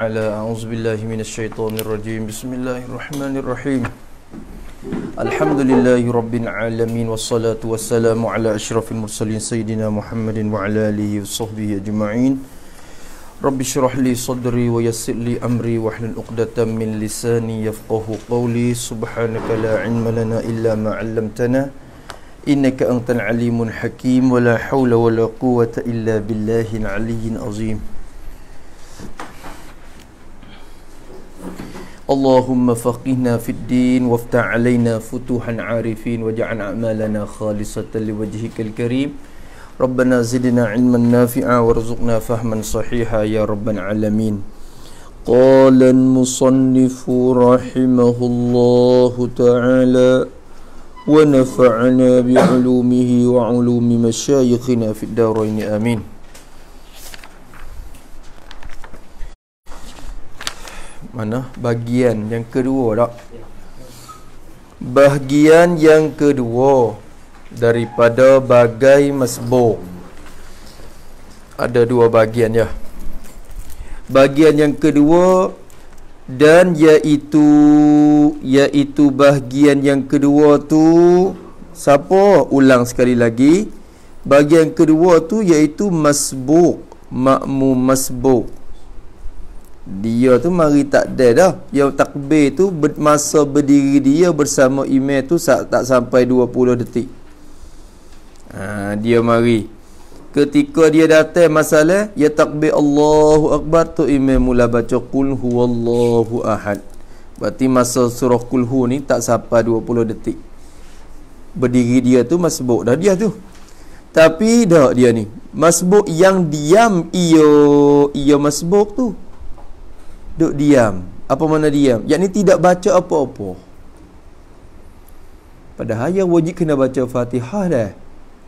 على أعوذ بالله من الشيطان الرجيم بسم الله الرحمن الرحيم الحمد لله رب العالمين والصلاة والسلام على أشرف المرسلين سيدنا محمد وعلى آله وصحبه أجمعين رب اشرح لي صدري ويسر لي أمري واحلل عقدة من لساني يفقه قولي سبحانك لا علم لنا إلا ما علمتنا إنك أنت العليم الحكيم ولا حول ولا قوة إلا بالله العلي العظيم اللهم فقهنا في الدين وافتح علينا فتوحا عارفين واجعل أعمالنا خالصة لوجهك الكريم ربنا زدنا علما نافعا وارزقنا فهما صحيحا يا رب العالمين قال المصنف رحمه الله تعالى ونفعنا بعلومه وعلوم مشايخنا في الدارين آمين mana bahagian yang kedua tak bahagian yang kedua daripada bagai masbuk ada dua bahagian ya Bahagian yang kedua dan iaitu iaitu bahagian yang kedua tu siapa ulang sekali lagi bahagian kedua tu iaitu masbuk makmum masbuk dia tu mari tak ada dah dia takbir tu masa berdiri dia bersama imam tu tak tak sampai 20 detik ha, dia mari ketika dia datang masalah dia takbir Allahu Akbar tu imam mula baca Qul huwallahu ahad berarti masa surah Qul hu ni tak sampai 20 detik berdiri dia tu masbuk dah dia tu tapi dah dia ni masbuk yang diam iyo iyo masbuk tu duk diam apa mana diam yakni tidak baca apa-apa padahal yang wajib kena baca fatihah dah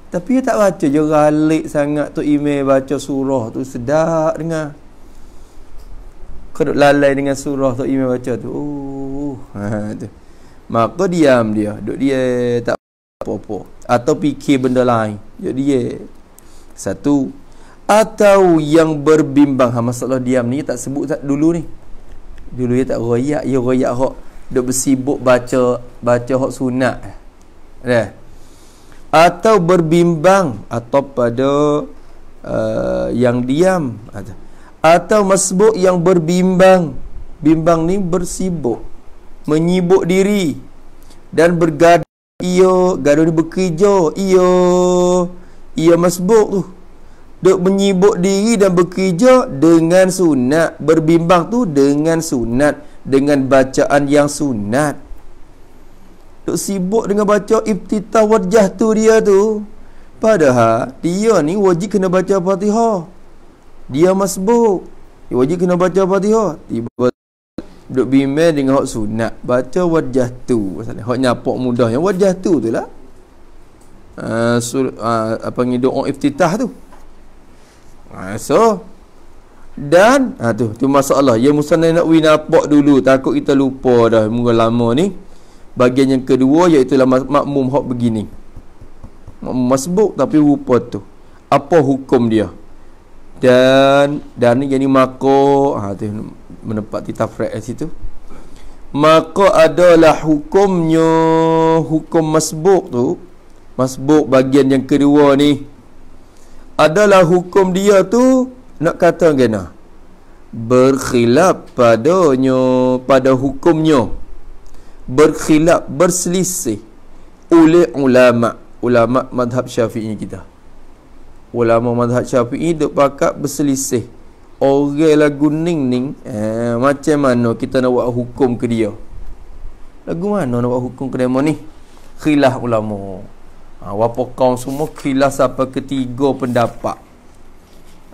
tapi dia tak baca je ralik sangat tu email baca surah tu sedap dengar kau lalai dengan surah tu email baca tu oh ha tu maka diam dia duk dia tak apa-apa atau fikir benda lain jadi dia satu atau yang berbimbang ha, masalah diam ni tak sebut tak dulu ni dulu dia tak royak dia royak hok duk bersibuk baca baca hok sunat eh atau berbimbang atau pada uh, yang diam atau masbuk yang berbimbang bimbang ni bersibuk menyibuk diri dan bergaduh iyo gaduh ni bekerja iyo iyo masbuk tu duk menyibuk diri dan bekerja dengan sunat berbimbang tu dengan sunat dengan bacaan yang sunat duk sibuk dengan baca iftitah wajah tu dia tu padahal dia ni wajib kena baca fatihah dia masbuk dia wajib kena baca fatihah tiba duk bimbang dengan hak sunat baca wajah tu pasal hak nyapok mudahnya wajah tu tu lah uh, sur, uh, apa ni doa iftitah tu ha, so dan ha, tu tu masalah ya musanna nak wi nampak dulu takut kita lupa dah muka lama ni bagian yang kedua iaitu lah makmum hok begini makmum masbuk tapi lupa tu apa hukum dia dan dan ni jadi mako ha tu menempat di tafrek situ maka adalah hukumnya hukum masbuk tu masbuk bagian yang kedua ni adalah hukum dia tu nak kata kena berkhilaf padanya pada hukumnya berkhilaf berselisih oleh ulama ulama madhab syafi'i kita ulama madhab syafi'i duk pakat berselisih orang lagu ning ning eh, macam mana kita nak buat hukum ke dia lagu mana nak buat hukum ke dia ni khilaf ulama ha, Wapak kaum semua Kilas apa ketiga pendapat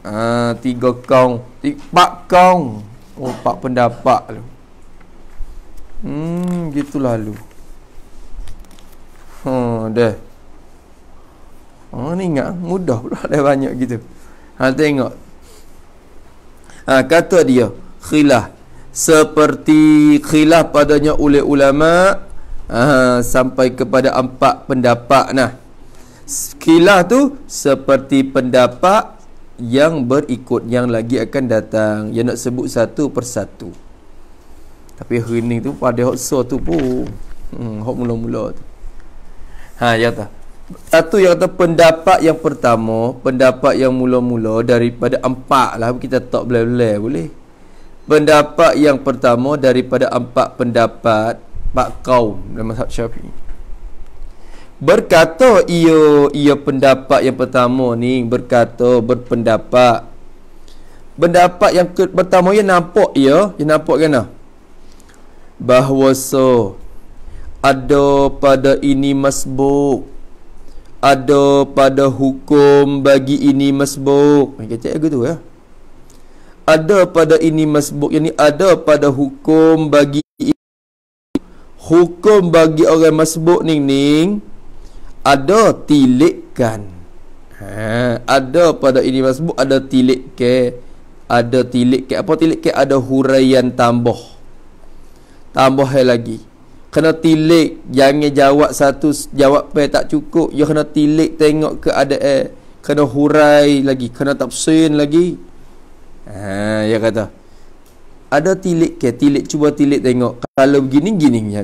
ha, Tiga kaum Empat kaum Oh, empat pendapat tu Hmm, gitu lalu Hmm, ha, dah Ha, ni ingat mudah pula dah banyak gitu Ha, tengok Ha, kata dia Khilah Seperti khilah padanya oleh ulama' uh, sampai kepada empat pendapat nah khilaf tu seperti pendapat yang berikut yang lagi akan datang yang nak sebut satu persatu tapi hening tu pada hot so tu pun hmm hot mula-mula tu ha ya tak satu yang kata pendapat yang pertama Pendapat yang mula-mula daripada empat lah Kita tak boleh-boleh boleh Pendapat yang pertama daripada empat pendapat bak kaum dalam mazhab Syafi'i. Berkata ia ia pendapat yang pertama ni berkata berpendapat pendapat yang ke, pertama ia nampak ia yang nampak kena bahawa so ada pada ini masbuk ada pada hukum bagi ini masbuk macam cakap aku tu ya ada pada ini masbuk yang ni ada pada hukum bagi hukum bagi orang masbuk ning ning ada tilikkan ha, ada pada ini masbuk ada tilik ke ada tilik ke apa tilik ke ada huraian tambah tambah lagi kena tilik jangan jawab satu jawab pe tak cukup ya kena tilik tengok ke ada eh kena hurai lagi kena tafsir lagi ha ya kata ada tilik ke tilik cuba tilik tengok kalau begini gini ya.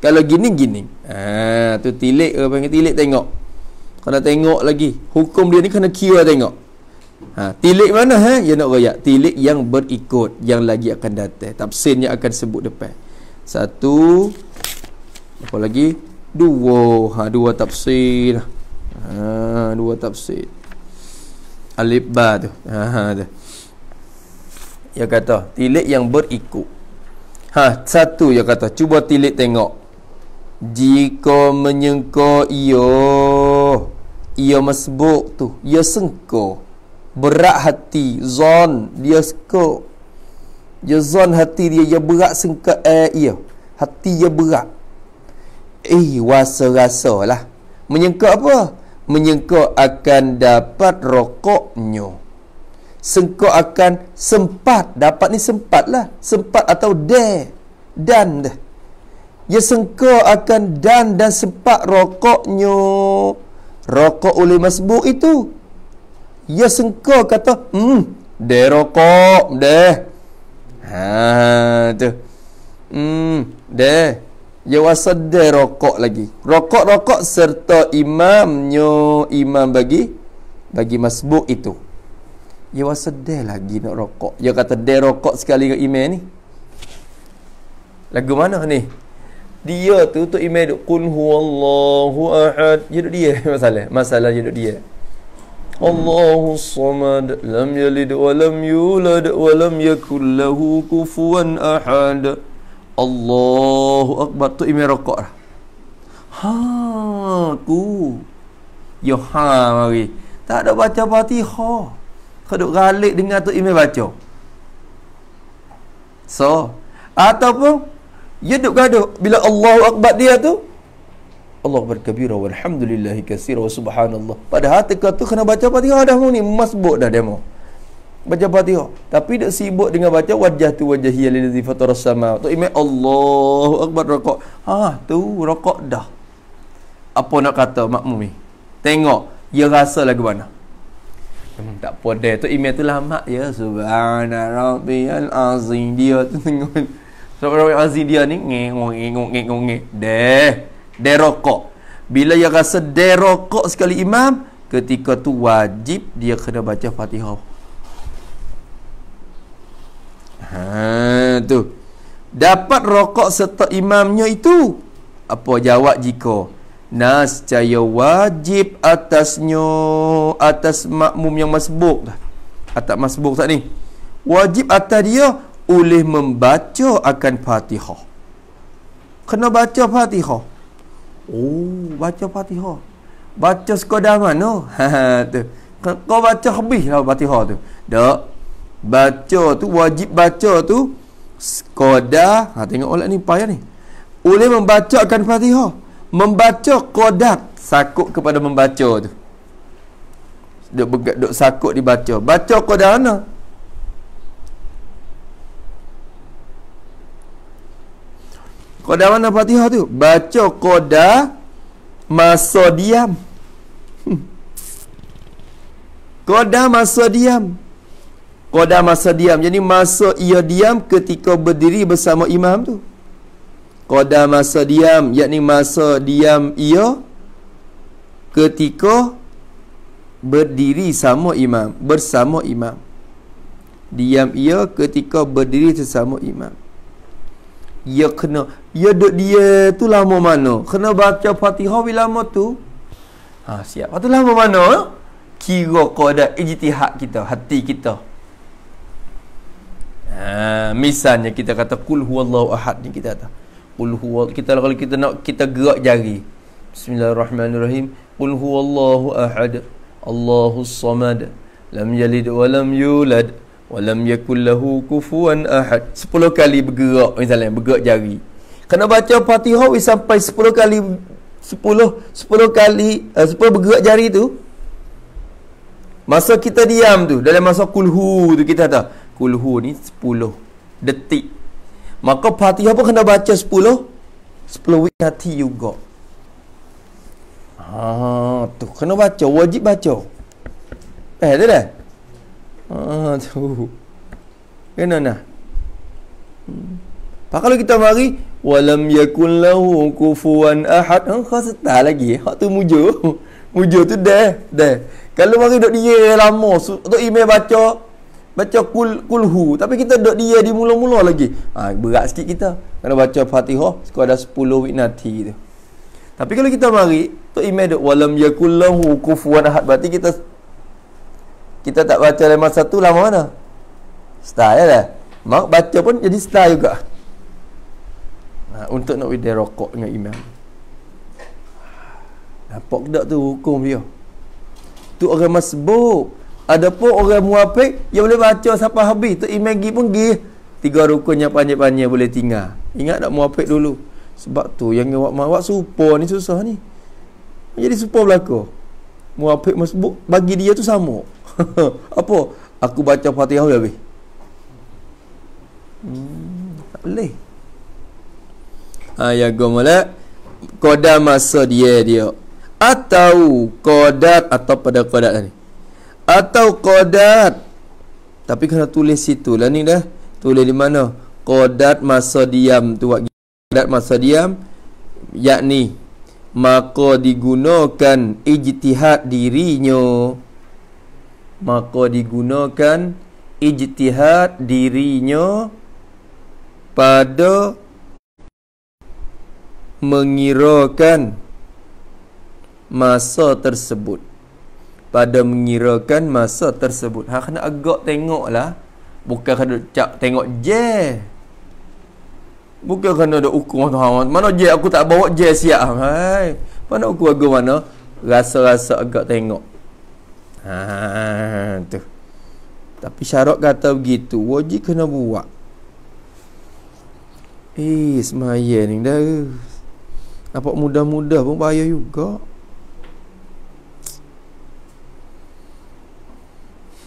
kalau gini gini ha tu tilik apa panggil tilik tengok kena tengok lagi hukum dia ni kena kira tengok ha tilik mana ha ya nak royak tilik yang berikut yang lagi akan datang tafsirnya akan sebut depan satu apa lagi dua ha dua tafsir lah. ha dua tafsir alif ba tu ha, ha tu dia kata tilik yang berikut ha satu dia kata cuba tilik tengok jika menyengko ia ia masbuk tu ia sengko berat hati zon dia sengko dia zon hati dia ia berat sengko eh ia hati dia berat eh wasa rasa lah menyengko apa menyengko akan dapat rokoknya Sengkau akan sempat Dapat ni sempat lah Sempat atau de Dan de. Ya sengkau akan dan dan sempat rokoknya Rokok oleh masbuk itu Ya sengkau kata Hmm de rokok de, Ha tu Hmm de, Ya wasa de rokok lagi Rokok-rokok serta imamnya Imam bagi Bagi masbuk itu dia rasa sedih lagi nak rokok Dia kata dia rokok sekali dengan email ni Lagu mana ni Dia tu tu email duk Qul huwallahu ahad Dia duk dia masalah Masalah dia duk dia Allahu samad Lam yalid wa lam yulad Wa lam yakul kufuan ahad Allahu akbar Tu email rokok lah Ha aku Yo ha mari Tak ada baca fatihah Duk ralik dengar tu Imam baca So Ataupun Dia ya duduk gaduh Bila Allahu Akbar dia tu Allah berkabira Walhamdulillahi kasira Wa subhanallah Pada hati teka tu kena baca apa patiha dah ni Masbuk dah demo Baca apa patiha Tapi dia sibuk dengan baca Wajah tu wajah hiya lillazi fatarah sama Tu imam Allahu Akbar rokok ha, tu rokok dah Apa nak kata makmum ni Tengok Dia rasa lagi mana Hmm. tak podeh tu email tu lama ya subhanarabbiyal azim dia tu tengok subhanarabbiyal azim dia ni ngengong ngengong ngengong nge. deh deh rokok bila dia rasa deh rokok sekali imam ketika tu wajib dia kena baca fatihah ha tu dapat rokok serta imamnya itu apa jawab jika Nas caya wajib atasnya atas makmum yang masbuk dah atas masbuk tak ni wajib atas dia oleh membaca akan fatihah kena baca fatihah oh baca fatihah baca sekadar mana ha, ha tu kau baca habis lah fatihah tu dak baca tu wajib baca tu sekadar ha tengok ulat ni payah ni oleh membaca akan fatihah membaca qodat sakut kepada membaca tu duk begat duk sakut dibaca baca qodat mana qodat mana Fatihah tu baca qodat masa diam qodat hmm. masa diam qodat masa diam jadi masa ia diam ketika berdiri bersama imam tu Qadar masa diam Yakni masa diam ia Ketika Berdiri sama imam Bersama imam Diam ia ketika berdiri sesama imam Ia kena Ia duduk dia tu lama mana Kena baca fatihah bila lama tu Ha siap Lepas tu lama mana Kira qadar ijtihad kita Hati kita Ha, misalnya kita kata kul huwallahu ahad ni kita tahu Qul huwa kita kalau kita nak kita gerak jari. Bismillahirrahmanirrahim. Qul huwallahu ahad. Allahus samad. Lam yalid wa lam yulad wa lam yakul lahu kufuwan ahad. 10 kali bergerak misalnya bergerak jari. Kena baca Fatihah sampai 10 kali 10 10 kali eh, uh, 10 bergerak jari tu masa kita diam tu dalam masa kulhu tu kita tahu kulhu ni 10 detik Maka Fatihah pun kena baca 10 10 hati juga. Ha tu kena baca, wajib baca. Eh, tu dah. Ha tu. Kena nah. Hmm. Pak kalau kita mari walam yakun lahu kufuan ahad hang khas tak lagi hak tu mujur mujur tu dah dah kalau mari duk dia lama tok imam baca baca kul kulhu tapi kita dok dia di mula-mula lagi ha, berat sikit kita kena baca Fatihah sekolah ada 10 witnati tu tapi kalau kita mari tu imam dok walam yakullahu kufuwan ahad berarti kita kita tak baca lama satu lama mana style lah mak baca pun jadi style juga ha, untuk nak widai rokok dengan imam nampak tak tu hukum dia tu orang masbuk ada Adapun orang muafik yang boleh baca siapa habis tu iman pun gi tiga rukunnya panjang-panjang boleh tinggal. Ingat nak muafik dulu. Sebab tu yang awak mau supo, ni susah ni. Jadi supo belaka. Muafik masbuk bagi dia tu sama. Apa? Aku baca Fatihah dah habis. Hmm, tak boleh. Ayah gomolak Kodam masa dia dia Atau kodat Atau pada kodat ni atau kodat, tapi kena tulis situ lah ni dah tulis di mana Kodat masa diam tu kodat masa diam yakni maka digunakan ijtihad dirinya maka digunakan ijtihad dirinya pada mengirakan masa tersebut pada mengirakan masa tersebut ha kena agak tengoklah bukan kena cak tengok je bukan kena ada ukur mana je aku tak bawa je siap hai mana aku agak mana rasa-rasa agak tengok ha tu tapi syarat kata begitu wajib kena buat Eh, semaya ni dah Nampak mudah-mudah pun bahaya juga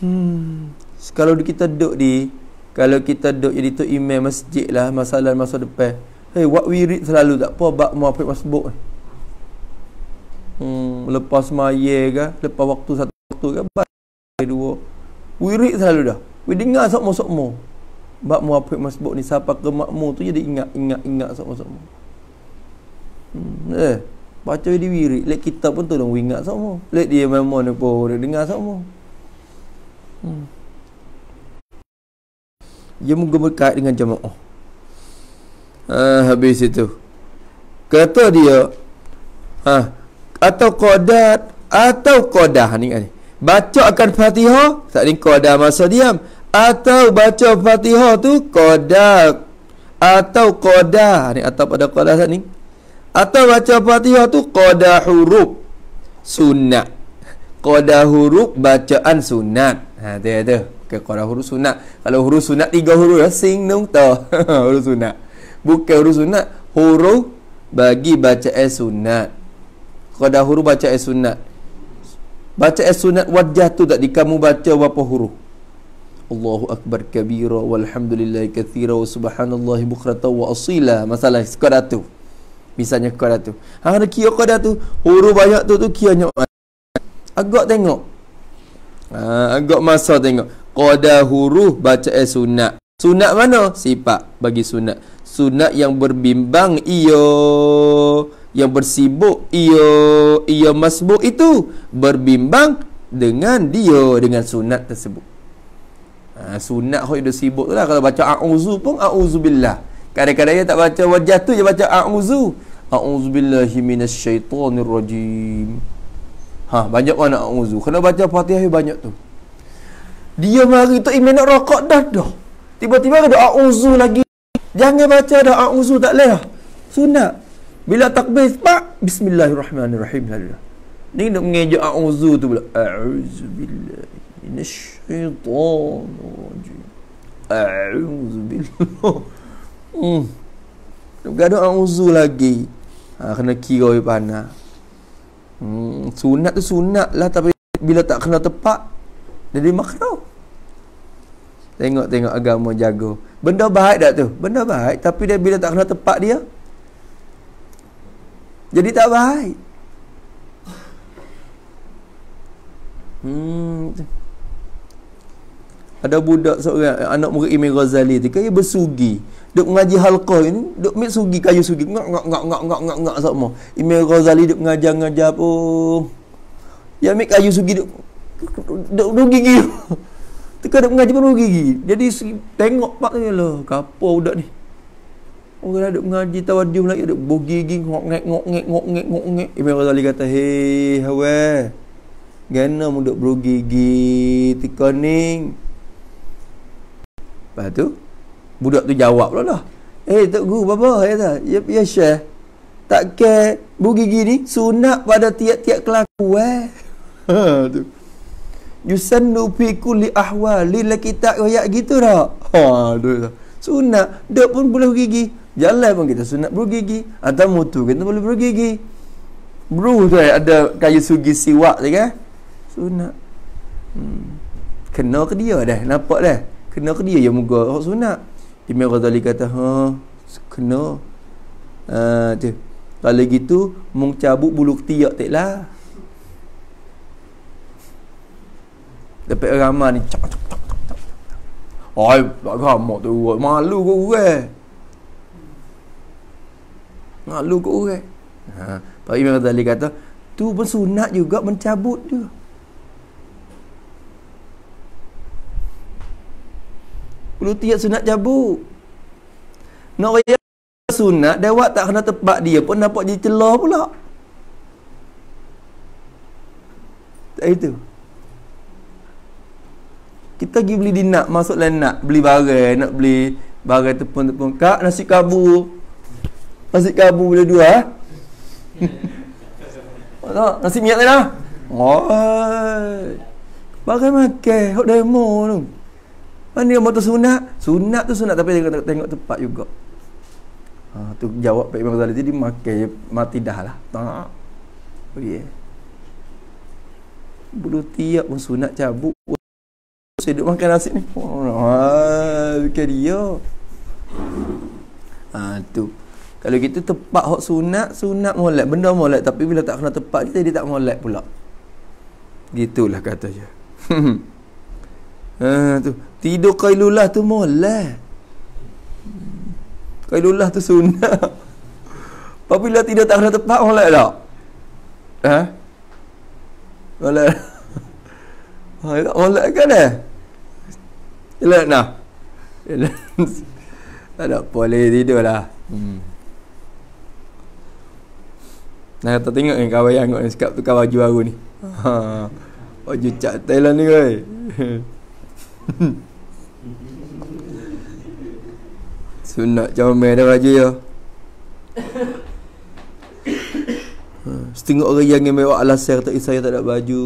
hmm. kalau kita duduk di kalau kita duduk jadi tu imam masjid lah masalah masa depan hey what we read selalu tak apa bab muafiq masbuk hmm, lepas maya ke lepas waktu satu waktu ke bab dua we read selalu dah we dengar sokmo-sokmo bab muafiq masbuk ni siapa ke makmu tu jadi ingat ingat ingat sokmo-sokmo hmm, eh baca dia wirid lek kita pun tolong ingat semua. lek dia memang ni pun dia dengar sokmo hmm. Dia moga berkat dengan jamaah ha, ah, Habis itu Kata dia ha, Atau qadat Atau qadah ni kan Baca akan fatihah Tak ni qadah masa diam Atau baca fatihah tu Qadah Atau qadah ah, ni Atau pada qadah ni Atau baca fatihah tu Qadah huruf Sunnah Qadah huruf bacaan sunnah. Ha, dia ada Bukan korang huruf sunat Kalau huruf sunat tiga huruf ya Sing nung to Huruf sunat Bukan huruf sunat Huruf bagi baca eh sunat dah huruf baca eh sunat Baca eh sunat wajah tu tak di Kamu baca berapa huruf Allahu Akbar kabira Walhamdulillahi kathira Wa subhanallah bukrata wa asila Masalah korang tu Misalnya korang tu Ha, kira korang tu Huruf banyak tu tu kianya Agak tengok Ah, agak masa tengok qada huruf baca eh sunat sunat mana sifat bagi sunat sunat yang berbimbang iyo yang bersibuk iyo iyo masbuk itu berbimbang dengan dia dengan sunat tersebut ha, sunat hoi dia sibuk tu lah kalau baca a'uzu pun a'uzubillah kadang-kadang dia tak baca wajah tu dia baca a'uzu a'uzubillahi syaitanir rajim Ha, banyak mana uzu. Kena baca Fatihah banyak tu. Dia mari tu eh, imam nak rakaat dah dah. Tiba-tiba ada auzu lagi. Jangan baca dah auzu tak leh. Lah. Sunat. Bila takbir pak bismillahirrahmanirrahim. Ni nak mengejak auzu tu pula. A'udzu billahi minasy syaitanir rajim. A'udzu billahi. Hmm. Tak ada auzu lagi. Ha, kena kira panah hmm, sunat tu sunat lah tapi bila tak kena tepat jadi makruh tengok-tengok agama jago benda baik dah tu benda baik tapi dia bila tak kena tepat dia jadi tak baik hmm ada budak seorang anak murid Imam Ghazali tu kaya bersugi duk mengaji halqah ini duk mik sugi kayu sugi ngak ngak ngak ngak ngak ngak ngak sama Imam Ghazali duk mengajar ngajar apa oh. ya mik kayu sugi duk duk rugi gigi tak ada mengaji pun rugi gigi jadi tengok pak ni lah kapo budak ni orang ada mengaji tawadhu lagi duk bogi gigi ngok ngek ngok ngek ngok ngek ngok ngek Imam Ghazali kata hei hawa Gana muda berugi gigi tika ni Lepas tu budak tu jawab lah lah. Eh hey, tok guru apa ya ta? Ya ya syekh. Tak ke gigi ni sunat pada tiap-tiap kelaku eh. Ha tu. Yusannu fi kulli ahwali la kita ayat gitu dah. Ha tu. Sunat dok pun boleh gigi. Jalan pun kita sunat gigi, Atau mutu kita boleh bergigi Bro tu eh, ada kayu sugi siwak tu kan eh. Sunat hmm. Kenal ke dia dah Nampak dah kena ke dia yang muka hak oh, sunat Imam Ghazali kata ha kena ha ah, tu kalau gitu mung cabut bulu ketiak tak lah dapat ramah ni cak cak cak ai bagak tu malu kau orang malu kau orang ha ah, pak Imam Ghazali kata tu pun sunat juga mencabut dia Perlu yang sunat jabu. Nak raya sunat, dewa tak kena tepat dia pun nampak jadi celah pula. Tak itu. Kita pergi beli dinak, masuk lain nak beli barang, nak beli barang tepung-tepung. Kak, nasi kabu, Nasi kabu boleh dua, eh? Tak, nasi minyak lain lah. Oh, bagaimana? makan, hot demo tu. Mana dia motor sunat? Sunat tu sunat tapi tengok, tengok tepat juga. Ha, tu jawab Pak Imam Ghazali jadi makai mati dah lah. Tak. Oh, eh. yeah. Bulu tiap pun sunat cabut. Saya duduk makan nasi ni. Oh, bukan dia. Ha, tu. Kalau kita tepat hak sunat, sunat molek. Benda molek. Tapi bila tak kena tempat kita, dia tak molek pula. Gitulah kata Hmm. Ha tu. Tidur qailulah tu molat. Qailulah tu sunnah. Apabila tidak tak ada tempat molat tak? Ha? Molat. Ha itu molat kan eh? Elok nah. tak ada boleh tidurlah. Hmm. Nah, tak tengok ni kawan yang kau ni sekap tukar baju baru ni. Ha. Baju cat Thailand ni kau. Sunat comel dah baju ya ha, Setengah orang yang mewak saya kata eh, saya tak ada baju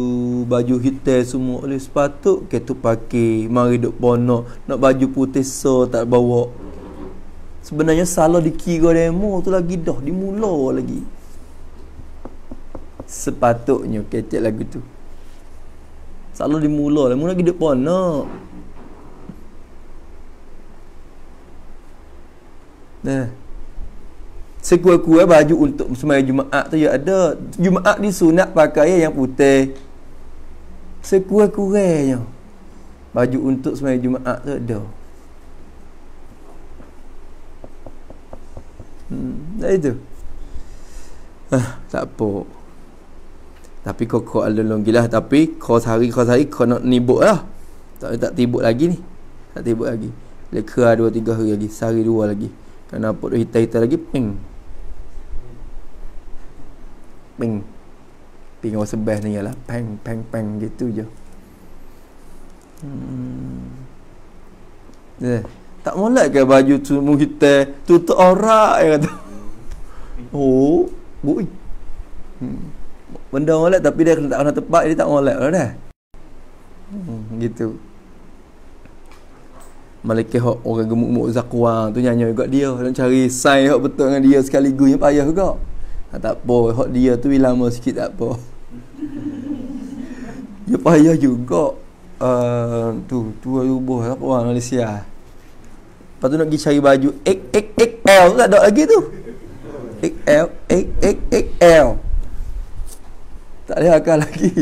Baju hitam semua oleh sepatu Kita pakai Mari duk bono Nak baju putih so tak bawa Sebenarnya salah dikira demo tu lagi dah Dimula lagi Sepatutnya ketik lagu tu Salah di Mula lagi duk bono Nah. Sekuat-kuat baju untuk sembahyang Jumaat tu ya ada. Jumaat ni sunat pakai yang putih. Sekuat-kuatnya. Baju untuk sembahyang Jumaat tu ada. Hmm, dah itu. Ah, tak apa. Tapi kokok ada longgilah tapi kos hari kos hari kau nak nibuk lah. Tak tak tibuk lagi ni. Tak tibuk lagi. Lekra dua tiga hari lagi Sehari dua lagi Kena put hitam-hitam lagi Ping Ping Ping orang sebes ni lah Peng, peng, peng Gitu je hmm. eh, Tak molat ke baju tu Mu hitam Tutup orang Yang kata Oh Bui hmm. Benda molat Tapi dia tak kena tepat Jadi tak molat lah dah hmm, Gitu Gitu Malaikat hok orang gemuk-gemuk zakwa tu nyanyi juga dia nak cari sign hok betul dengan dia sekaligus yang payah juga. Ha, tak apa hok dia tu lama sikit tak apa. Ya payah juga. Uh, tu tu rubuh apa lah orang Malaysia. Lepas tu nak pergi cari baju XXXL tak ada lagi tu. XL XXXL. Tak ada akal lagi.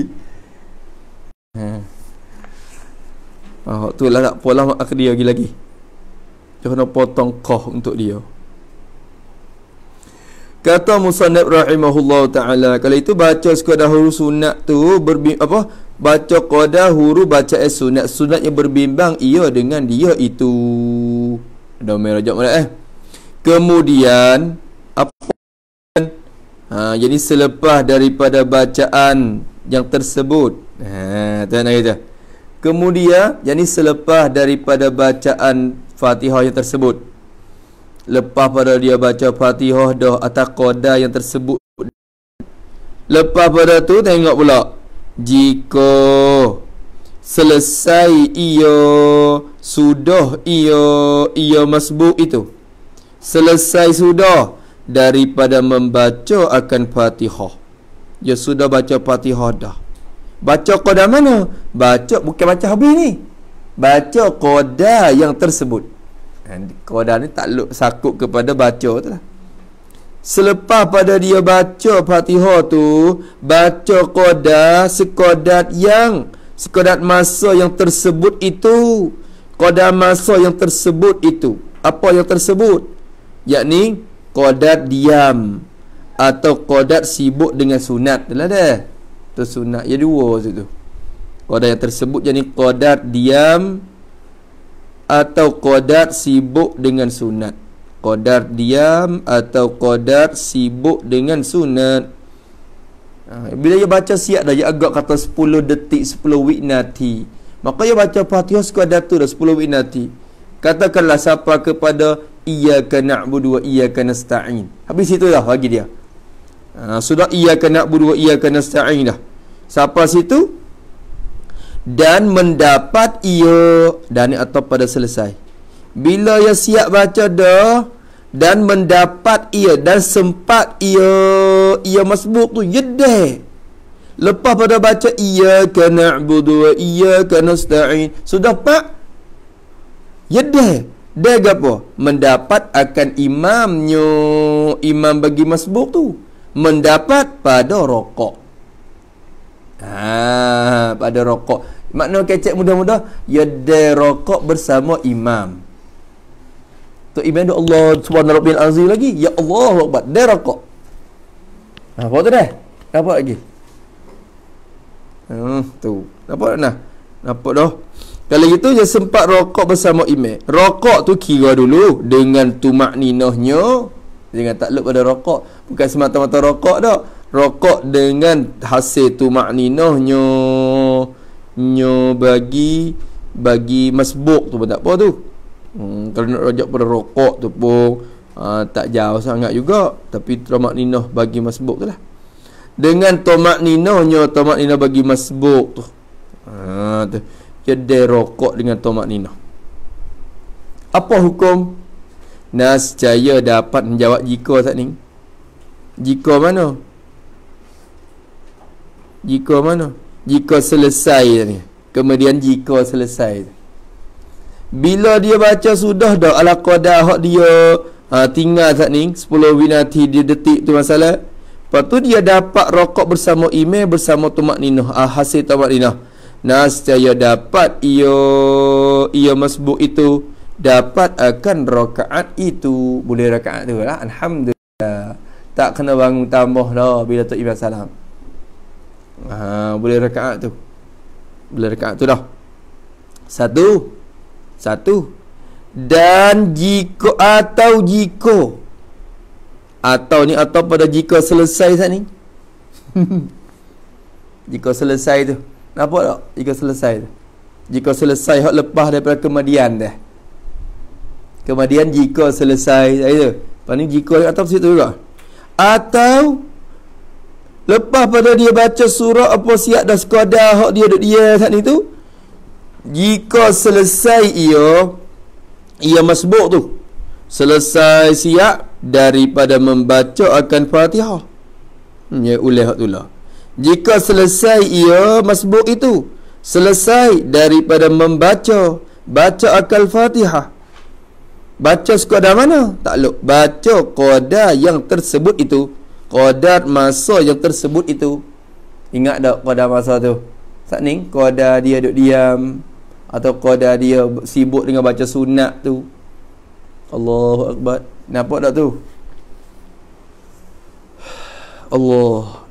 Hmm. Ah, uh, tu lah nak pola mak dia lagi-lagi. Dia kena potong koh untuk dia. Kata Musannab rahimahullah taala, kalau itu baca sekadar huruf sunat tu berbim, apa? Baca qada huruf baca es sunat sunat yang berbimbang ia dengan dia itu. Ada mai rajak mana eh? Kemudian apa? Ha, jadi selepas daripada bacaan yang tersebut. Ha, tuan-tuan kata. -tuan. Kemudian jadi selepas daripada bacaan Fatihah yang tersebut. Lepas pada dia baca Fatihah dah atau qada yang tersebut. Lepas pada tu tengok pula. Jika selesai ia sudah ia ia masbuk itu. Selesai sudah daripada membaca akan Fatihah. Dia sudah baca Fatihah dah. Baca qada mana? Baca bukan baca habis ni. Baca qada yang tersebut. Qada ni tak luk sakut kepada baca tu lah. Selepas pada dia baca Fatihah tu, baca qada sekodat yang sekodat masa yang tersebut itu. Qada masa yang tersebut itu. Apa yang tersebut? Yakni qada diam atau qada sibuk dengan sunat. Dah dah. Itu sunat Ya dua maksud tu Qadar yang tersebut Jadi qadar diam Atau qadar sibuk dengan sunat Qadar diam Atau qadar sibuk dengan sunat ha, Bila dia baca siap dah Dia agak kata 10 detik 10 week nanti Maka dia baca fatihah sekadar tu dah 10 week nanti Katakanlah siapa kepada Iyaka na'budu wa iyaka nasta'in Habis itu dah bagi dia ha, sudah ia kena berdua ia kena setain dah siapa situ dan mendapat ia dan atau pada selesai bila ia siap baca dah dan mendapat ia dan sempat ia ia masbuk tu yedeh ya lepas pada baca ia kena budu ia kena setain sudah pak yedeh ya dia apa? Mendapat akan imamnya Imam bagi masbuk tu mendapat pada rokok. ha, pada rokok. Makna kecek mudah-mudah ya de rokok bersama imam. Tu imam tu Allah Subhanahu rabbil azim lagi. Ya Allah Akbar. De rokok. Ha, ah, apa tu dah? Apa lagi? Hmm, tu. Apa nah? Apa doh? Kalau gitu dia sempat rokok bersama imam. Rokok tu kira dulu dengan tumak ninahnya Jangan takluk pada rokok Bukan semata-mata rokok dah Rokok dengan hasil tu makninah Nyo Nyo bagi Bagi masbuk tu pun tak apa tu hmm, Kalau nak rajak pada rokok tu pun uh, Tak jauh sangat juga Tapi tu makninah bagi masbuk tu lah Dengan tu makninah Nyo tu makninah bagi masbuk tu Haa tu rokok dengan tu makninah Apa hukum Nas caya dapat menjawab jika saat ni Jika mana? Jika mana? Jika selesai ni Kemudian jika selesai Bila dia baca sudah dah Al-Qadah hak dia ha, Tinggal saat ni 10 winati dia detik tu masalah Lepas tu dia dapat rokok bersama ime Bersama Tumak Ninah ah Hasil Tumak Ninah caya dapat Ia, ia masbuk itu dapat akan rakaat itu boleh rakaat tu lah alhamdulillah tak kena bangun tambah lah bila tu imam salam ha, boleh rakaat tu boleh rakaat tu dah satu satu dan jika atau jika atau ni atau pada jika selesai sat ni jika selesai tu nampak tak jika selesai tu jika selesai hak lepas daripada kemudian dah Kemudian jika selesai saya ni jika atau situ juga. Atau lepas pada dia baca surah apa siap dah sekadar hak dia duduk dia saat ni tu jika selesai ia ia masbuk tu selesai siap daripada membaca akan fatihah hmm, ya ulih hak tu lah. jika selesai ia masbuk itu selesai daripada membaca baca akal fatihah Baca qada mana? Tak luk? Baca qada yang tersebut itu. Qada masa yang tersebut itu. Ingat tak qada masa tu? Sat ni qada dia duduk diam atau qada dia sibuk dengan baca sunat tu. Allahu akbar. Nampak tak tu? Allah.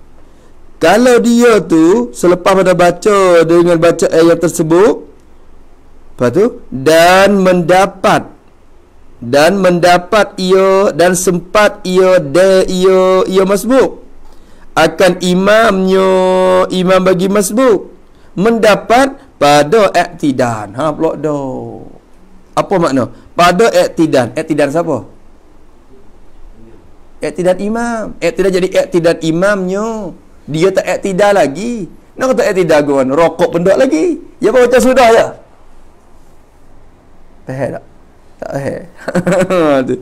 Kalau dia tu selepas pada baca dengan baca ayat tersebut, lepas tu dan mendapat dan mendapat ia dan sempat ia de ia ia masbuk akan imamnya imam bagi masbuk mendapat pada iktidan ha blok doh apa makna pada iktidan iktidan siapa iktidan imam iktidan jadi iktidan imamnya dia tak iktidan lagi nak kata iktidan gua rokok pendak lagi ya baca sudah ya Tahir tak? Eh. Ha, tak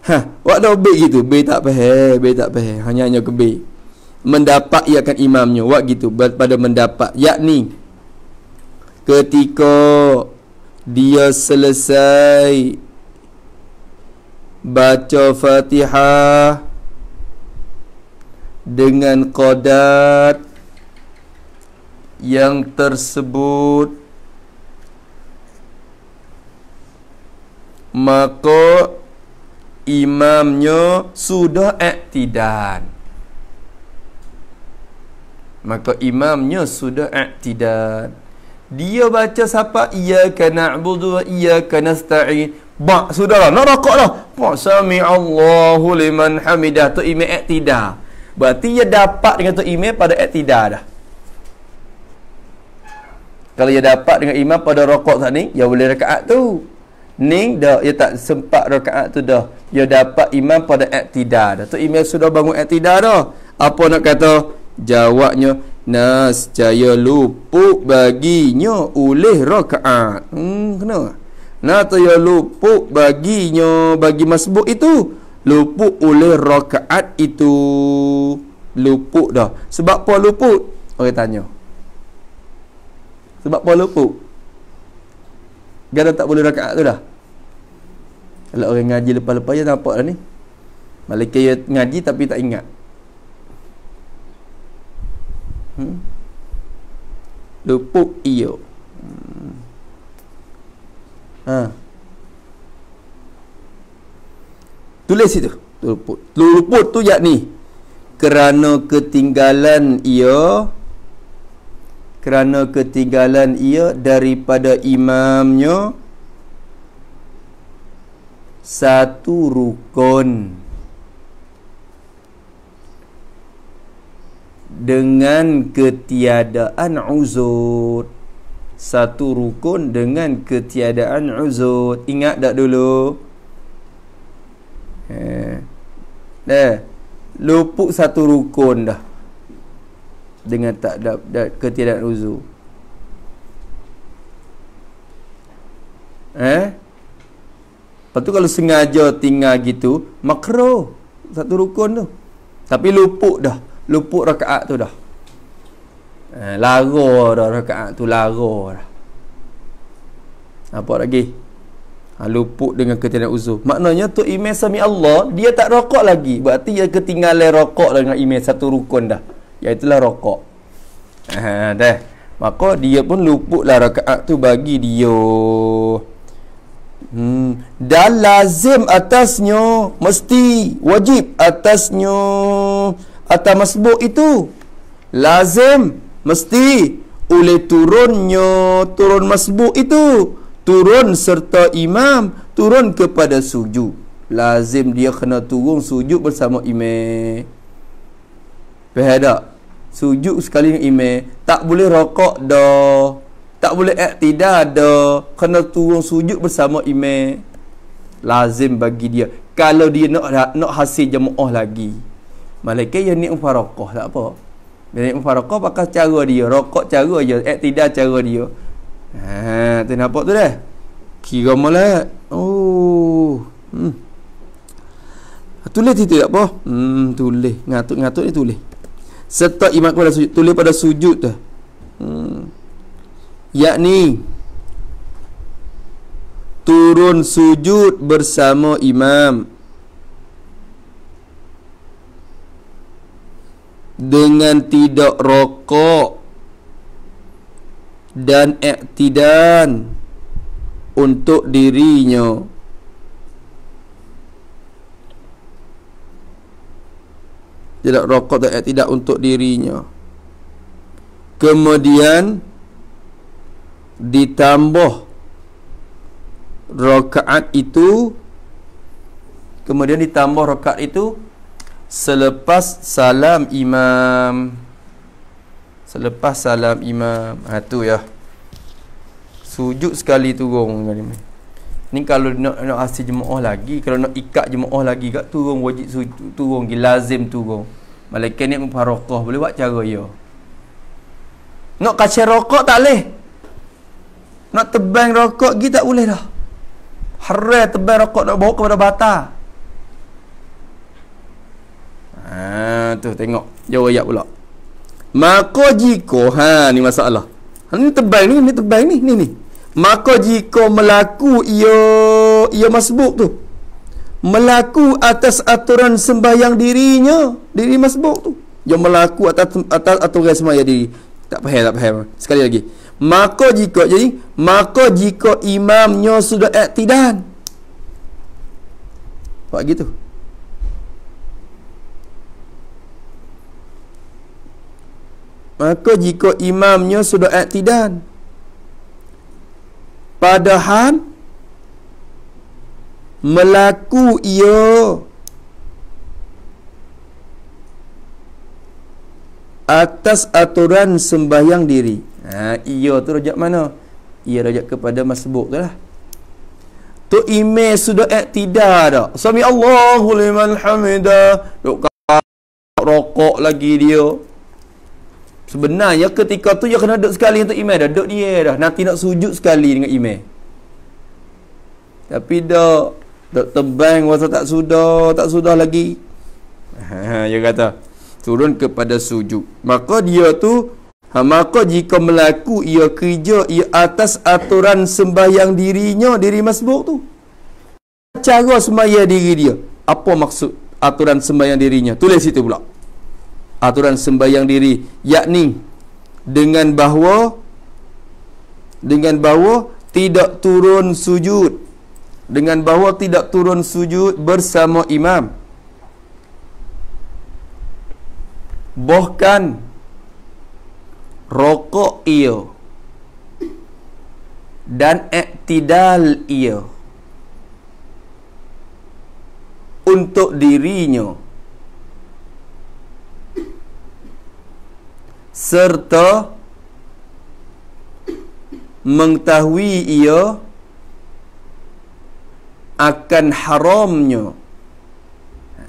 Ha, wak dah be gitu, be tak pehe, be tak pehe, hanya hanya ke be. Mendapat ia akan imamnya, wak gitu pada mendapat yakni ketika dia selesai baca Fatihah dengan qadat yang tersebut maka imamnya sudah iktidal maka imamnya sudah iktidal dia baca siapa iyyaka na'budu wa iyyaka nasta'in ba sudahlah nak rakak lah. ba sami Allahu liman hamidah tu imam iktidal berarti dia dapat dengan tu imam pada iktidal dah kalau dia dapat dengan imam pada rokok tadi, dia ya boleh rekaat tu ni dah ia tak sempat rakaat tu dah ia dapat imam pada iktidar dah tu imam sudah bangun iktidar dah apa nak kata jawabnya nas jaya lupuk baginya oleh rakaat hmm kena nas jaya lupuk baginya bagi masbuk itu lupuk oleh rakaat itu lupuk dah sebab apa lupuk orang tanya sebab apa lupuk Gara tak boleh rakaat tu dah Kalau orang ngaji lepas-lepas je nampak lah ni Malaikat dia ngaji tapi tak ingat hmm? Lepuk iyo hmm. ha. Tulis itu Luput. Luput tu yakni Kerana ketinggalan ia kerana ketinggalan ia daripada imamnya satu rukun dengan ketiadaan uzur satu rukun dengan ketiadaan uzur ingat tak dulu eh dah eh, lupuk satu rukun dah dengan tak da, da, ketiadaan uzur eh lepas tu kalau sengaja tinggal gitu makro satu rukun tu tapi lupuk dah lupuk rakaat tu dah eh, lara dah rakaat tu lara dah apa lagi ha, lupuk dengan ketiadaan uzur maknanya tu imam sami Allah dia tak rokok lagi berarti dia ketinggalan rokok dengan imam satu rukun dah Iaitulah rokok ha, dah. Maka dia pun luputlah rakaat tu bagi dia hmm. Dan lazim atasnya Mesti wajib atasnya Atas masbuk itu Lazim Mesti Oleh turunnya Turun masbuk itu Turun serta imam Turun kepada sujud Lazim dia kena turun sujud bersama imam Faham tak? sujud sekali dengan imam tak boleh rokok dah tak boleh iktidar dah kena turun sujud bersama imam lazim bagi dia kalau dia nak ha, nak hasil jemaah lagi malaikat yang ni mufarakah tak apa dia ni mufarakah pakai cara dia rokok cara dia iktidar cara dia ha tu nampak tu dah kira malah oh hmm tulis itu tak apa hmm tulis ngatuk-ngatuk ni tulis serta imam pada sujud tulis pada sujud tu hmm. yakni turun sujud bersama imam dengan tidak rokok dan iktidan untuk dirinya tidak rokok tidak tidak untuk dirinya kemudian ditambah rokaat itu kemudian ditambah rokaat itu selepas salam imam selepas salam imam itu ha, ya sujud sekali turun kali ni ni kalau nak nak hasil jemaah lagi kalau nak ikat jemaah lagi gak turun wajib sujud turun gi lazim turun malaikat ni mufarraqah boleh buat cara ya nak kasih rokok tak leh nak tebang rokok gi tak boleh dah haram tebang rokok nak bawa kepada bata ha tu tengok jauh ayat pula maka jiko ha ni masalah Ini ha, tebang ni ni tebang ni ni ni Maka jika melaku ia ia masbuk tu melaku atas aturan sembahyang dirinya diri masbuk tu dia melaku atas atas aturan sembahyang diri tak faham tak faham sekali lagi maka jika jadi maka jika imamnya sudah iktidan buat gitu maka jika imamnya sudah iktidan padahal melaku ia atas aturan sembahyang diri ha, ia tu rajak mana? ia rajak kepada masbuk tu lah tu ime sudah tidak. dah sami Allahu liman hamidah duk rokok lagi dia Sebenarnya ketika tu dia kena duduk sekali untuk imam dah. Duduk dia dah. Nanti nak sujud sekali dengan imam. Tapi dah. Tak tebang masa tak sudah. Tak sudah lagi. dia kata. Turun kepada sujud. Maka dia tu. Ha, maka jika melaku ia kerja ia atas aturan sembahyang dirinya diri masbuk tu. Cara sembahyang diri dia. Apa maksud aturan sembahyang dirinya? Tulis situ pula aturan sembahyang diri yakni dengan bahawa dengan bahawa tidak turun sujud dengan bahawa tidak turun sujud bersama imam bahkan rokok ia dan iktidal ia untuk dirinya serta mengetahui ia akan haramnya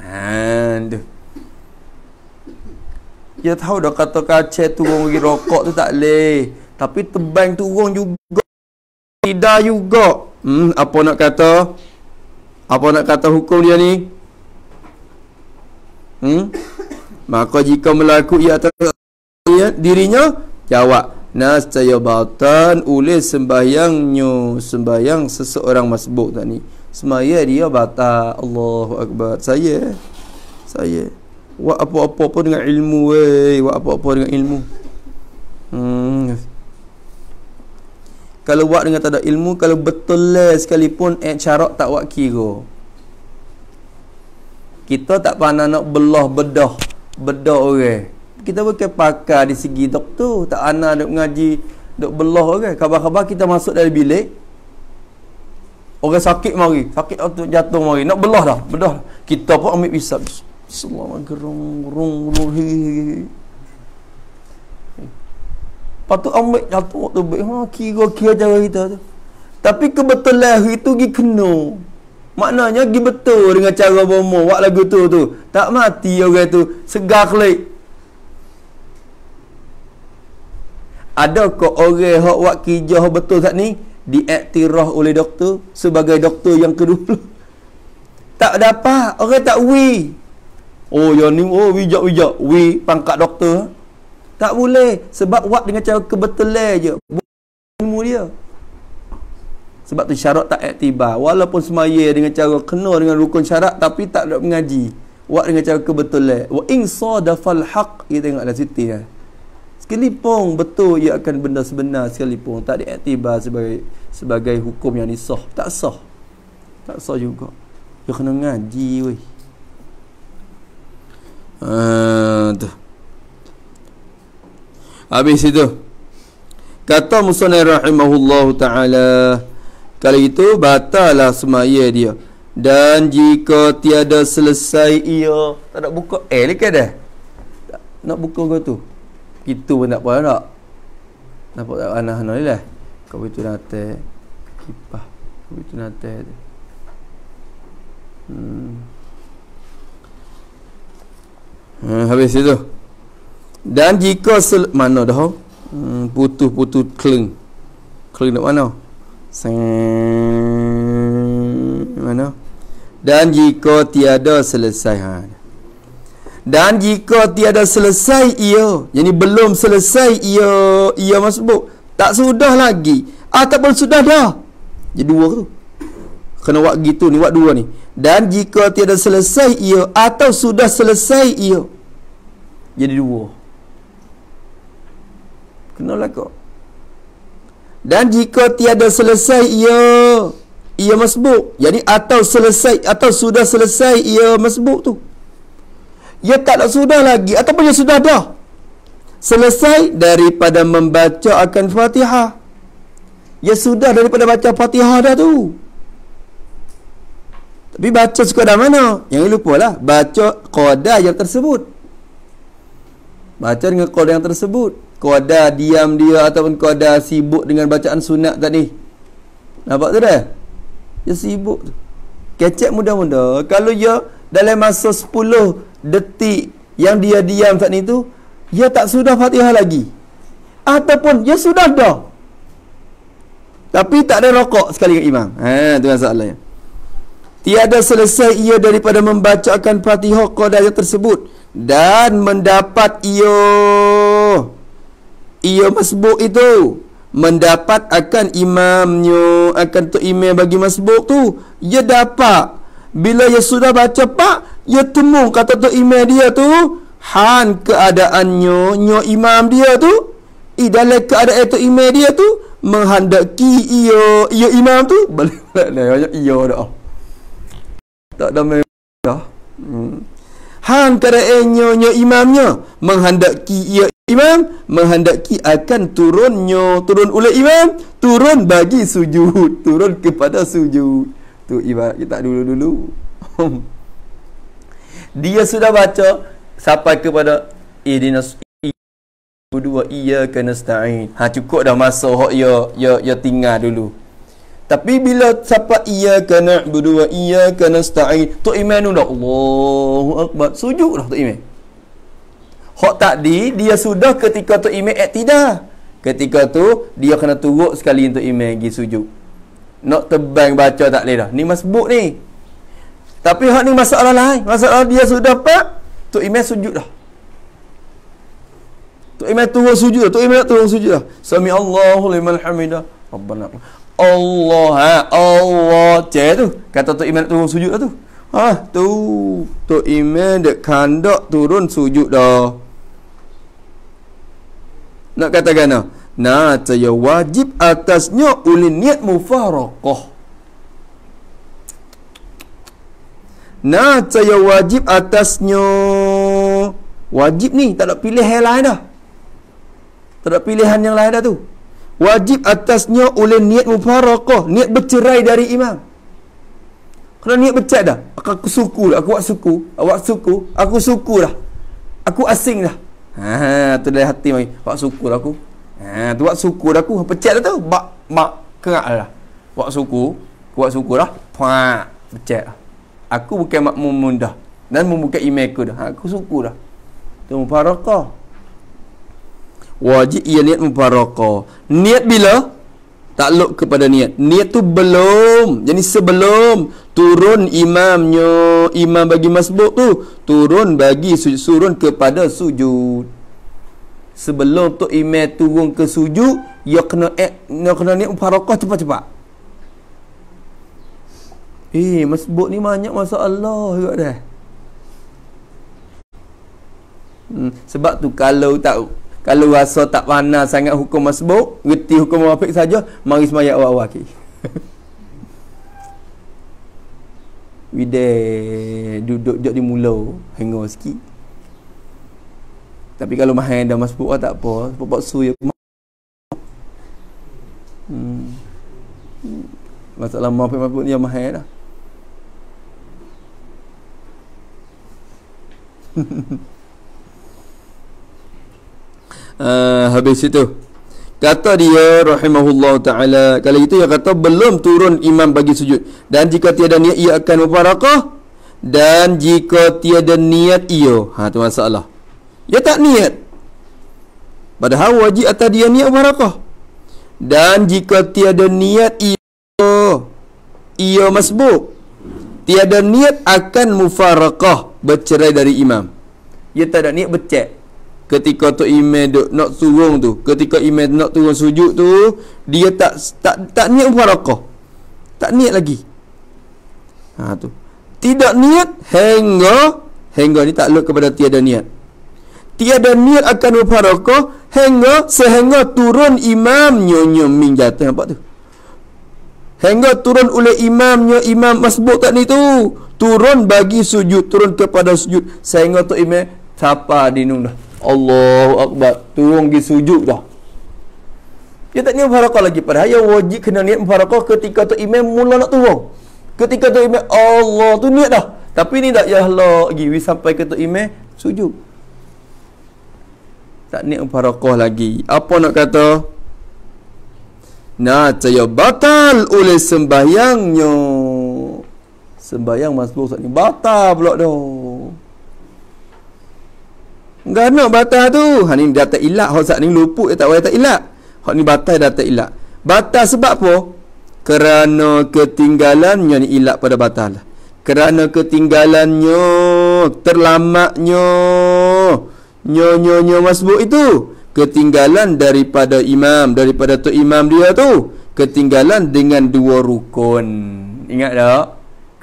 and Ya ha, tahu dah kata kaca turun bagi rokok tu tak leh tapi tebang turun juga tidak juga hmm apa nak kata apa nak kata hukum dia ni hmm maka jika melakukan atas ya, dirinya jawab nascaya batan oleh sembahyangnya sembahyang seseorang masbuk tak ni semaya dia bata Allahu akbar saya saya buat apa-apa pun dengan ilmu wei buat apa-apa dengan ilmu hmm. kalau buat dengan tak ada ilmu kalau betul lah sekalipun eh, syarat tak buat kira kita tak pandang nak belah bedah bedah orang okay? kita bukan pakar di segi doktor tak ana nak ngaji dok belah kan khabar-khabar kita masuk dari bilik orang sakit mari sakit atau jatuh mari nak belah dah bedah kita pun ambil pisau bismillahirrahmanirrahim patut ambil jatuh waktu baik ha kira-kira cara kita tu tapi kebetulan hari tu gi kena maknanya gi betul dengan cara bomo wak lagu tu tu tak mati orang tu segar kelik Ada Adakah orang yang buat kijah betul tak ni Diaktirah oleh doktor Sebagai doktor yang kedua Tak dapat Orang tak wi Oh yang ni Oh bijak bijak wi pangkat doktor Tak boleh Sebab buat dengan cara kebetulan je Ilmu dia Sebab tu syarat tak aktibar Walaupun semaya dengan cara Kena dengan rukun syarat Tapi tak dapat mengaji Buat dengan cara kebetulan Wa insa dafal haq Kita tengoklah Siti lah ya sekalipun betul ia akan benda sebenar sekalipun tak diiktibar sebagai sebagai hukum yang sah tak sah tak sah juga dia kena ngaji weh ah uh, habis itu kata musannir rahimahullahu taala kali itu batalah semaya dia dan jika tiada selesai ia tak nak buka eh ni kan dah nak buka ke tu kita pun tak puas nak Nampak tak anak anak ni lah Kau betul nak atas Kipah Kau betul nak atas tu hmm. hmm, Habis itu Dan jika sel Mana dah hmm, Putus-putus kling Kling dekat mana Sang Mana Dan jika tiada selesai Haa dan jika tiada selesai ia yani belum selesai ia ia masbuk tak sudah lagi ataupun sudah dah jadi dua tu kena buat gitu ni buat dua ni dan jika tiada selesai ia atau sudah selesai ia jadi dua kena lah kau dan jika tiada selesai ia ia masbuk jadi atau selesai atau sudah selesai ia masbuk tu ya tak nak sudah lagi ataupun ya sudah dah selesai daripada membaca akan fatihah ya sudah daripada baca fatihah dah tu tapi baca suka dah mana yang lupa lah baca qada yang tersebut baca dengan qada yang tersebut qada diam dia ataupun qada sibuk dengan bacaan sunat tadi nampak tu dah dia sibuk tu kecek mudah-mudah kalau dia dalam masa 10 detik yang dia diam saat itu dia tak sudah Fatihah lagi ataupun dia sudah dah tapi tak ada rokok sekali dengan imam ha itu masalahnya tiada selesai ia daripada membacakan Fatihah qada tersebut dan mendapat ia ia masbuk itu mendapat akan imamnya akan tu imam bagi masbuk tu dia dapat bila dia sudah baca pak Ya temu kata tu imam dia tu Han keadaannya Nyo imam dia tu I keadaan tu imam dia tu Menghandaki iyo Iyo imam tu balik balik, boleh Iyo dah Tak ada memang dah hmm. Han keadaan nyo nyo imamnya Menghandaki iyo imam Menghandaki akan turun nyo Turun oleh imam Turun bagi sujud Turun kepada sujud Tu ibarat kita dulu-dulu dia sudah baca sampai kepada idinas e kedua ia kena stain ha cukup dah masa hok ya ya ya tinggal dulu tapi bila siapa ia kena berdua ia kena stain tu iman dah Allahu akbar sujud dah tu iman hok tadi dia sudah ketika tu iman eh, tidak ketika tu dia kena turuk sekali untuk iman pergi sujud nak tebang baca tak leh dah ni masbuk ni tapi hak ni masalah lain. Masalah dia sudah apa? Tu Imam sujud dah. Tu Imam turun sujud Tu Imam turun sujud dah. Sami Allahu liman hamidah. Rabbana Allah ha, Allah je tu. Kata tu Imam turun sujud dah tu. Ha tu Tu Imam dak kandak turun sujud dah. Nak kata gana? Nah, saya wajib atasnya ulin niat mufarakah. Nah, saya wajib atasnya Wajib ni, tak ada pilihan lain dah Tak ada pilihan yang lain dah tu Wajib atasnya oleh niat mufarakah Niat bercerai dari imam Kena niat bercerai dah Aku, aku suku lah, aku buat suku Aku buat suku, aku suku lah, Aku asing lah. Haa, tu dari hati mari Buat suku dah aku Haa, tu buat suku dah aku Pecat dah tu Bak, mak, kerak lah Buat suku Aku buat suku lah. Pak, pecat lah aku bukan makmum mudah dan membuka email aku dah ha, aku suku dah tu mufarakah wajib ia niat mufarakah niat bila Tak takluk kepada niat niat tu belum jadi sebelum turun imamnya imam bagi masbuk tu turun bagi turun kepada sujud sebelum tu imam turun ke sujud ia ya kena ia ya kena niat mufarakah cepat-cepat Eh, masbuk ni banyak masalah juga dah. Hmm, sebab tu kalau tak kalau rasa tak panas sangat hukum masbuk, reti hukum wafik saja, mari semayak awal-awal ke. Okay. duduk jok di mula, hengur sikit. Tapi kalau mahal dah masbuk lah tak apa. Sebab paksu ya. Hmm. hmm. Masalah mahal masbuk ni yang mahal dah. uh, habis itu kata dia rahimahullah taala kalau itu dia kata belum turun imam bagi sujud dan jika tiada niat ia akan mufaraqah dan jika tiada niat ia ha tu masalah dia tak niat padahal wajib atas dia niat mufaraqah dan jika tiada niat ia ia masbuk tiada niat akan mufaraqah bercerai dari imam dia tak ada niat becek ketika tu imam duk nak turun tu ketika imam nak turun sujud tu dia tak tak tak niat mufarakah tak niat lagi ha tu tidak niat hingga hingga ni tak takluk kepada tiada niat tiada niat akan mufarakah hingga sehingga turun imam nyonya min jatuh nampak tu Hingga turun oleh imamnya Imam masbuk tak ni tu Turun bagi sujud Turun kepada sujud saya Sehingga tu imam Sapa dinung dah Allahu Akbar Turun pergi sujud dah Dia tak ni mufarakah lagi Padahal yang wajib kena niat mufarakah Ketika tu imam mula nak turun Ketika tu imam Allah tu niat dah Tapi ni tak yahlah lagi We sampai ke tu imam Sujud Tak niat mufarakah lagi Apa nak kata Nah, saya batal oleh sembahyangnya. Sembahyang masbuk saat ini batal pula tu. Enggak nak batal tu. Ha ni dia tak ilak. Hak saat ni luput dia tak payah tak ilak. Hak ni batal dia tak ilak. Batal sebab apa? Kerana ketinggalannya ni ilak pada batal. Kerana ketinggalannya, terlamaknya, nyonya-nyonya masbuk itu ketinggalan daripada imam daripada tu imam dia tu ketinggalan dengan dua rukun ingat tak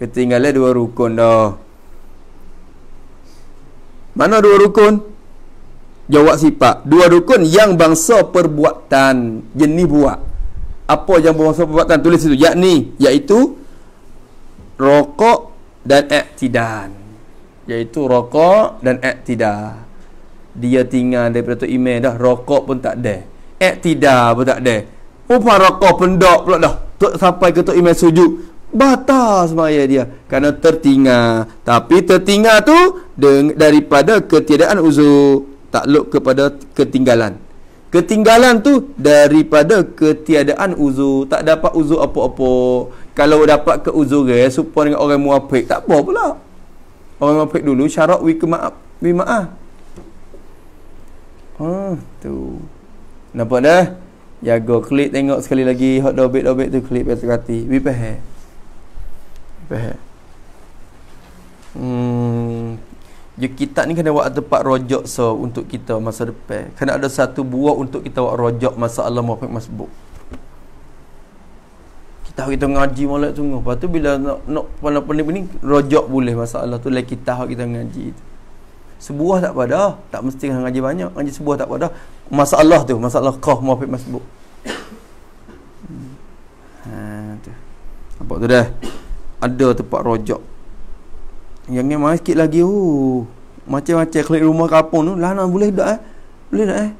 ketinggalan dua rukun dah mana dua rukun jawab sifat dua rukun yang bangsa perbuatan jenis buat apa yang bangsa perbuatan tulis itu yakni iaitu rokok dan iktidal iaitu rokok dan iktidal dia tinggal daripada tu email dah rokok pun tak ada tidak pun tak ada rupa rokok pendok pula dah tuk, sampai ke tu email sujud batal semaya dia kerana tertinggal tapi tertinggal tu daripada ketiadaan uzur luk kepada ketinggalan ketinggalan tu daripada ketiadaan uzur tak dapat uzur apa-apa kalau dapat ke uzur eh, supaya dengan orang muafiq tak apa pula orang muafiq dulu syarat wikma'ah wikma'ah Huh, ha, tu. Nampak dah? Jaga klik tengok sekali lagi hot dobit dobit tu klik betul hati. Wi peh. Peh. Hmm. kita ni kena buat tempat rojak so untuk kita masa depan. Kena ada satu buah untuk kita buat rojak masa Allah Muhammad masbuk. Kita kita ngaji molek sungguh. Lepas tu bila nak nak pandai-pandai ni rojak boleh masa Allah tu lah kita kita ngaji. Tu sebuah tak pada tak mesti hang ngaji banyak ngaji sebuah tak pada masalah tu masalah qaf muafiq masbuk hmm. ha tu apa tu dah ada tempat rojak yang ni mahal sikit lagi oh macam-macam kelik rumah kapung tu lah nak boleh dak eh boleh dak eh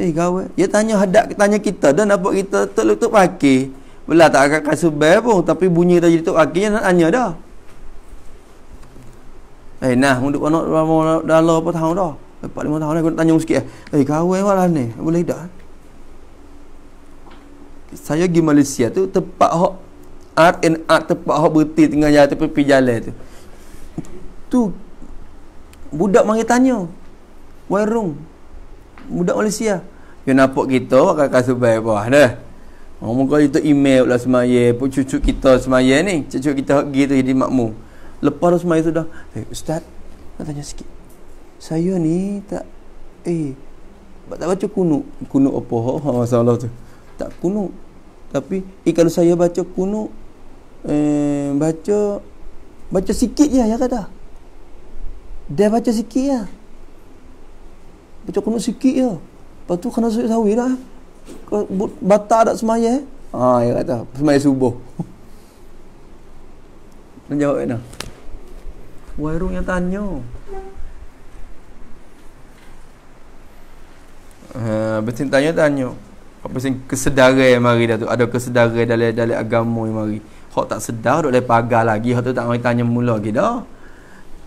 eh gawe dia tanya hadak tanya kita dan apa kita tutup tutup pakai belah tak akan kasih pun tapi bunyi tadi tutup akhirnya nak tanya dah Eh nah mun duk anak dalam apa tahun dah. 4 eh, 5 tahun dah aku nak tanyung sikit eh. Eh kahwin wala lah ni. Boleh dah. Saya pergi Malaysia tu tempat hok art and art tempat hok berhenti tengah jalan tepi pi jalan tu. Tu budak mari tanya. Warung budak Malaysia. Yang nampak kita akan kasih baik bawah dah. Oh, muka itu email lah semaya. Pun cucu kita semaya ni. Cucu kita pergi tu jadi makmum. Lepas tu semua itu dah hey, eh, Ustaz Nak tanya sikit Saya ni tak Eh Tak baca kunuk Kunuk apa oh, Allah ha, tu Tak kunuk Tapi Eh kalau saya baca kunuk Eh Baca Baca sikit je Ya kata Dia baca sikit ya Baca kunuk sikit ya Lepas tu kena saya tahu lah Batak tak semaya eh ah, ya kata semaya subuh. Dan jawab Wairung yang tanya uh, ah, Bersin tanya tanya Apa sin kesedaran mari dah tu Ada kesedaran dalam dalam agama yang mari Hak tak sedar duduk dari pagar lagi Hak tu tak mari tanya mula lagi dah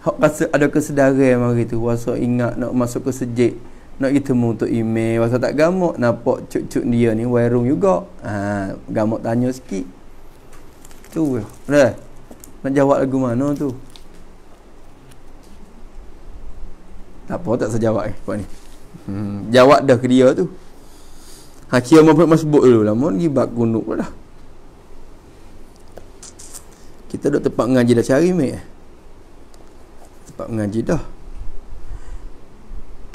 Hak rasa ada kesedaran yang mari tu Rasa ingat nak masuk ke sejik nak kita untuk email Rasa tak gamuk Nampak cuk-cuk dia ni Wairung juga ha, Gamuk tanya sikit Tu Dah Nak jawab lagu mana tu Tak apa, tak saya jawab eh, buat ni. Hmm, jawab dah ke dia tu. Hakia Muhammad Masbuk dulu lah. Mohon pergi bak gunduk lah. Kita duduk tempat ngaji dah cari, mek. Tempat ngaji dah.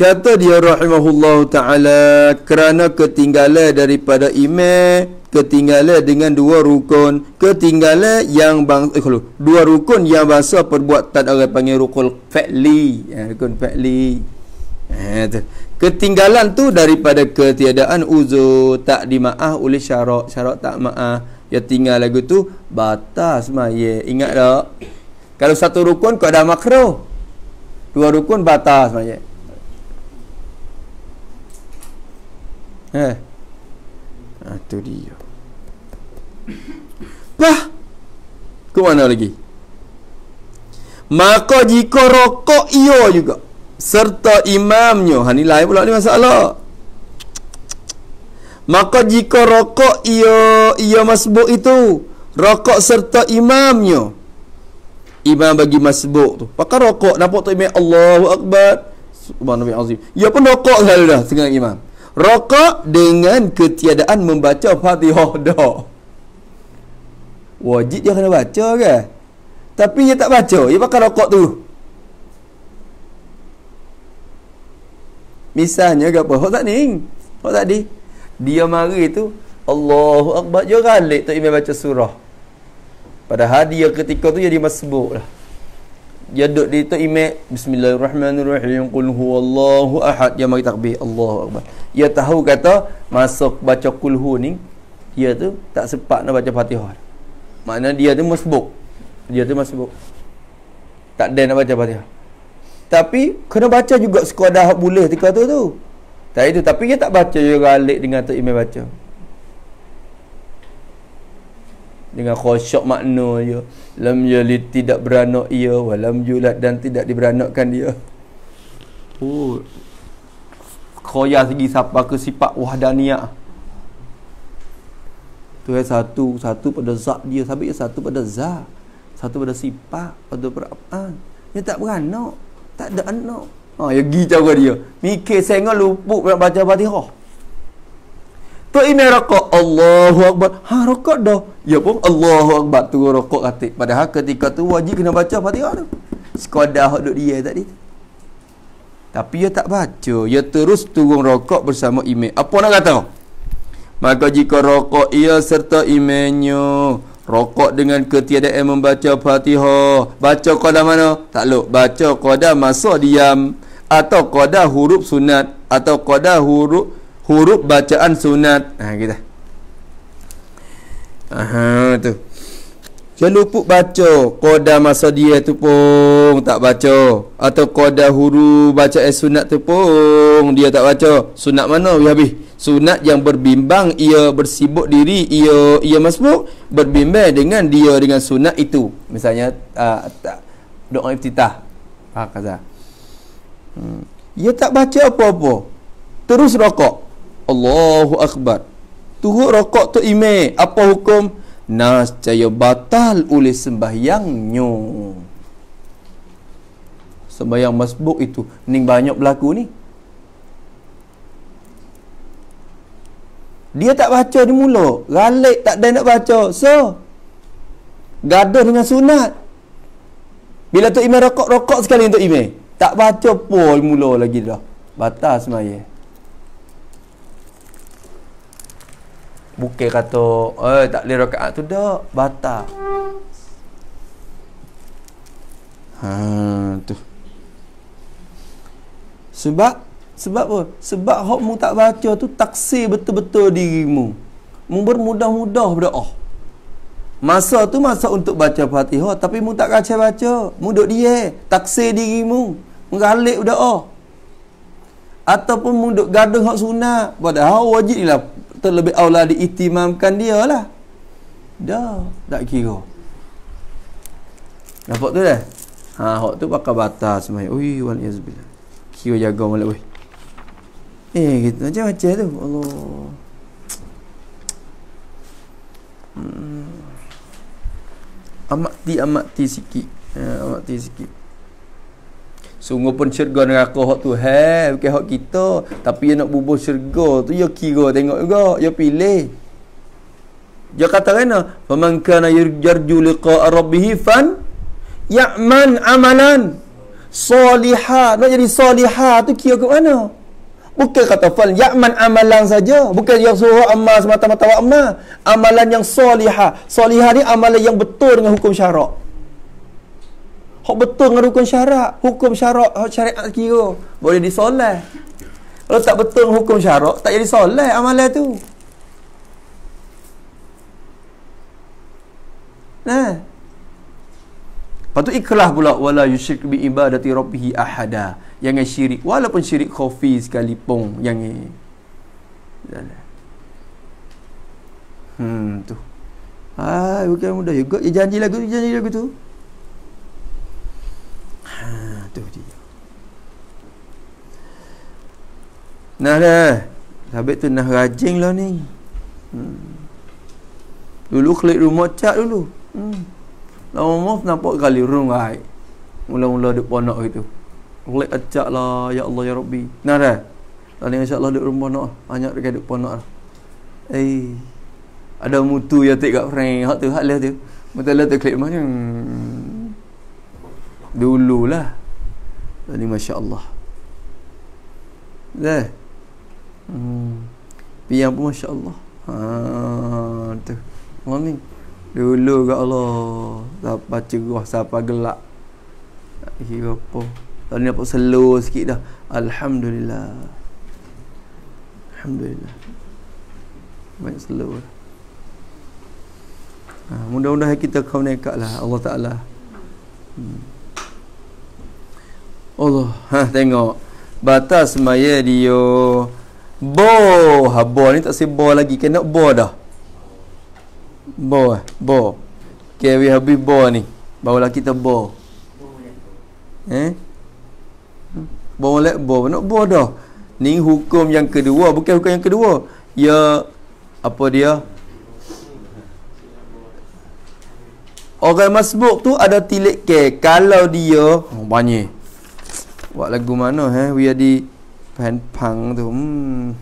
Kata dia rahimahullah ta'ala kerana ketinggalan daripada imam ketinggalan dengan dua rukun ketinggalan yang bang eh, kalau, dua rukun yang bahasa perbuatan orang panggil rukun fa'li eh, rukun fa'li eh, ketinggalan tu daripada ketiadaan uzur tak dimaaf oleh syarak syarak tak maaf ya tinggal lagu tu batas maye ingat tak kalau satu rukun kau ada makro dua rukun batas maye eh Ah, tu dia. Bah Ke mana lagi Maka jika rokok ia juga Serta imamnya Ha ni lain pula ni masalah Maka jika rokok ia Ia masbuk itu Rokok serta imamnya Imam bagi masbuk tu Pakar rokok Nampak tak imam Allahu Akbar Subhanallah Azim Ia ya pun rokok sahaja dah Dengan imam Rokok dengan ketiadaan membaca Fatihah dah Wajib dia kena baca kan Tapi dia tak baca Dia pakai rokok tu Misalnya ke apa Hak tak ni Hak tadi Dia mari tu Allahu Akbar Dia ralik tak imam baca surah Padahal dia ketika tu Jadi masbuk lah Dia duduk di tu imam Bismillahirrahmanirrahim Qul huwallahu ahad Dia mari takbir Allahu Akbar Dia tahu kata masuk baca kulhu ni Dia tu Tak sempat nak baca fatihah Maknanya dia tu masbuk. Dia tu masbuk. Tak ada nak baca apa dia. Tapi kena baca juga sekadar hak boleh tika tu tu. Tak itu tapi dia tak baca dia galak dengan tu imam baca. Dengan khosyok makna dia Lam yalid tidak beranak ia Walam yulad dan tidak diberanakkan dia Oh Khoya segi siapa ke sifat wahdaniyah tu yang satu satu pada zak dia sampai yang satu pada za satu pada sifat pada perapaan dia tak beranak tak ada anak ha ya gi cara dia mikir sengal luput nak baca fatihah tu ini rakaat Allahu akbar ha rakaat dah ya pun Allahu akbar tu rakaat katik padahal ketika tu wajib kena baca fatihah tu sekadar hak duk dia tadi tapi dia ya tak baca Dia ya terus turun rokok bersama imam Apa nak kata Maka jika rokok ia serta imenyo Rokok dengan ketiadaan membaca fatihah Baca kodah mana? Tak luk Baca kodah masa diam Atau kodah huruf sunat Atau kodah huruf huruf bacaan sunat Ha kita Aha tu Celuput baca Koda masa dia tu pun tak baca Atau koda huru baca eh, sunat tu pun Dia tak baca Sunat mana habis Sunat yang berbimbang Ia bersibuk diri Ia ia masbuk Berbimbang dengan dia dengan sunat itu Misalnya uh, tak, Doa iftitah Ha, kata. Hmm. Ia tak baca apa-apa Terus rokok Allahu Akbar Turut rokok tu ime Apa hukum Nas caya batal oleh sembahyangnya Sembahyang masbuk itu Ning banyak berlaku ni Dia tak baca di mula Ralik tak ada nak baca So Gaduh dengan sunat Bila tu imam rokok-rokok sekali untuk imam Tak baca pun mula lagi dah Batal semaya Bukan kata eh tak boleh rakaat tu dah batal. Ha tu. Sebab sebab apa? Sebab hok mu tak baca tu taksir betul-betul dirimu. Mu bermudah-mudah berdoa. Oh. Masa tu masa untuk baca Fatihah tapi mu tak kacau baca, mu duk diam, taksir dirimu, mengalik berdoa. Oh. Ataupun mu duk gaduh hak sunat, padahal wajib lah terlebih awlah diitimamkan dia lah dah tak kira nampak tu dah ha hok tu pakai batas. semai ui wal yazbil kira jaga malak weh eh gitu macam macam tu Allah hmm. amati ti sikit eh, amat sikit Sungguh pun syurga neraka hak tu Tuhan, bukan hak kita. Tapi yang nak bubuh syurga tu ya kira tengok juga, ya pilih. Dia kata kena, "Faman kana yarju liqa'a rabbih fan ya'man amalan salihah." Nak jadi salihah tu kira ke mana? Bukan kata fal ya'man amalan saja, bukan yang suruh amal semata-mata amal Amalan yang salihah. Salihah ni amalan yang betul dengan hukum syarak. Hak betul dengan hukum syarak. Hukum syarak, syariat kira. Boleh disoleh. Kalau tak betul hukum syarak, tak jadi soleh amalan tu. Nah. Ha? Lepas ikhlas pula. Wala yushirk bi ibadati rabbihi ahada. Yang syirik. Walaupun syirik khafi sekalipun. Yang ini. Hmm tu. Ah, bukan mudah juga. Ya janji lagu, janji lagu tu jatuh dia nah dah sahabat tu nak rajin lah ni hmm. dulu klik rumah cat dulu hmm. lama mas nampak kali rumah mula-mula dia ponok itu klik acak lah ya Allah ya Rabbi nah dah tadi insya Allah dia rumah nak banyak dia kena ponok lah eh ada mutu ya tak kat friend hak tu hak lah tu mutu lah tu klik macam hmm. dulu lah ini Masya Allah Dah hmm. Piang pun Masya Allah Haa Tu Orang ni Dulu ke Allah Siapa cerah Siapa gelak Kira apa Tadi dapat slow sikit dah Alhamdulillah Alhamdulillah Banyak slow lah ha, Mudah-mudahan kita kau nekat lah Allah Ta'ala hmm. Allah ha, Tengok Batas semaya dia Bo ha, Bo ni tak sebo lagi Kena bo dah Bo eh. Bo Okay we have bo ni Barulah kita bo Eh boleh bo nak bo dah ni hukum yang kedua bukan hukum yang kedua ya apa dia orang masbuk tu ada tilik ke kalau dia oh, banyak Buat lagu mana eh? We are the pen pang tu. Hmm.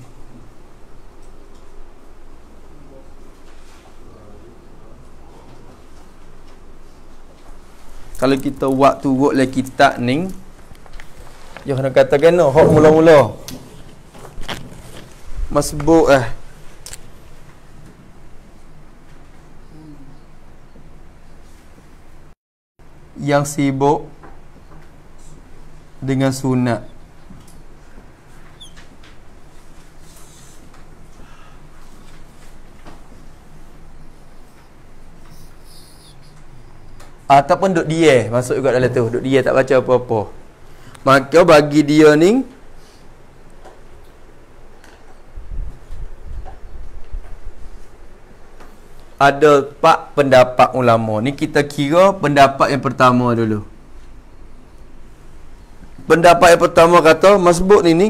Kalau kita waktu work lagi kita ni Dia kena katakan no, Hok mula-mula Masbuk eh yang sibuk dengan sunat ah, ataupun duk dia masuk juga dalam tu duk dia tak baca apa-apa maka bagi dia ni ada pak pendapat ulama ni kita kira pendapat yang pertama dulu pendapat yang pertama kata masbuk ni ni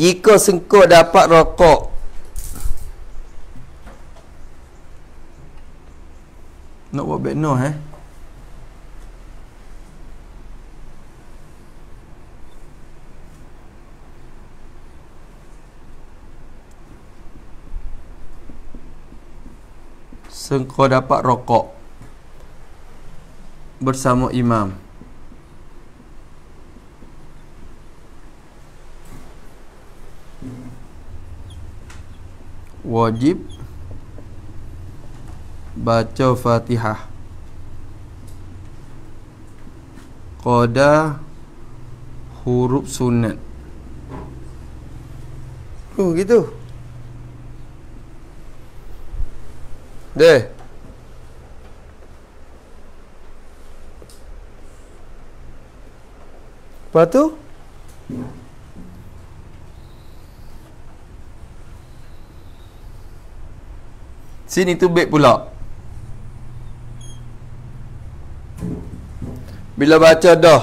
jika sengkut dapat rokok nak buat back no eh sengkau dapat rokok bersama imam wajib baca Fatihah. Qada huruf sunat. Oh gitu. Deh. Lepas Sini tu bed pula Bila baca dah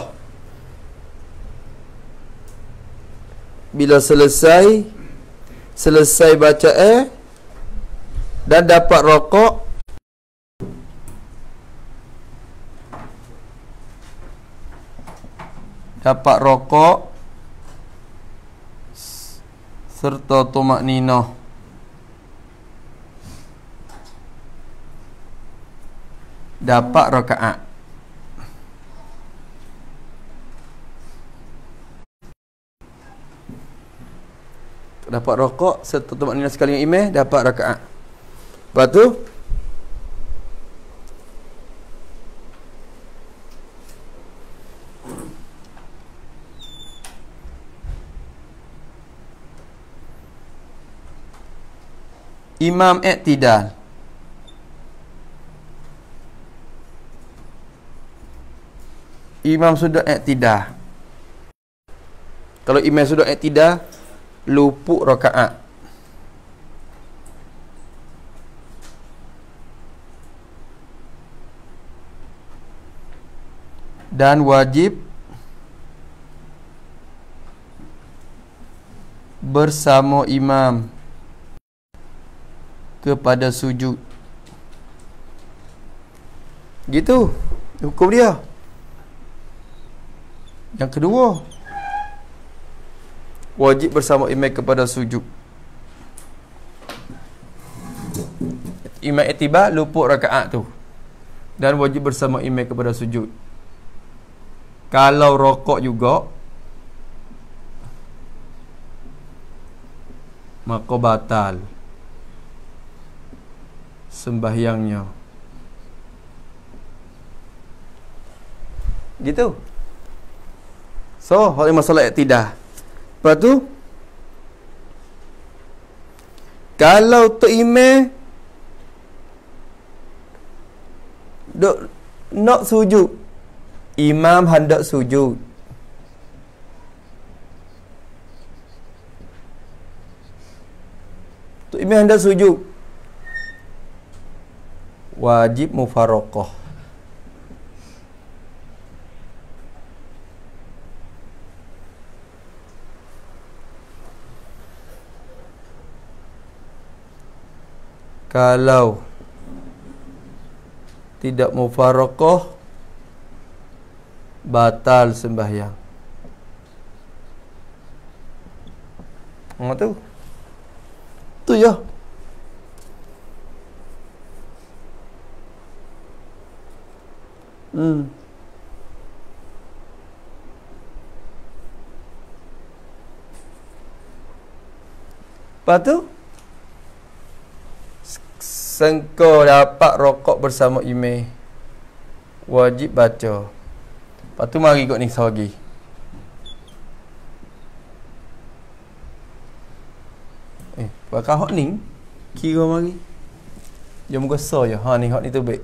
Bila selesai Selesai baca eh Dan dapat rokok Dapat rokok Serta tomat ninah dapat rakaat dapat rokok setelah tempat nina sekali imeh dapat rakaat lepas tu imam iktidal Imam sudah iktidah Kalau imam sudah iktidah Lupuk rokaat Dan wajib Bersama imam Kepada sujud Gitu Hukum dia yang kedua Wajib bersama imam kepada sujud Imam etibat luput rakaat tu Dan wajib bersama imam kepada sujud Kalau rokok juga Maka batal Sembahyangnya Gitu So, hari ini masalah tidak. Lepas tu, kalau tu ime, duk nak sujud, imam hendak sujud. Tu ime hendak sujud. Wajib mufarokoh. kalau tidak mufarokoh batal sembahyang. Mengapa tu? Hmm. Tu ya. Hmm. Patu? tu? Sengko dapat rokok bersama email Wajib baca Lepas tu mari ikut ni sahagi Eh, bakal hot ni Kira mari Jom muka so je Ha ni hot ni tu baik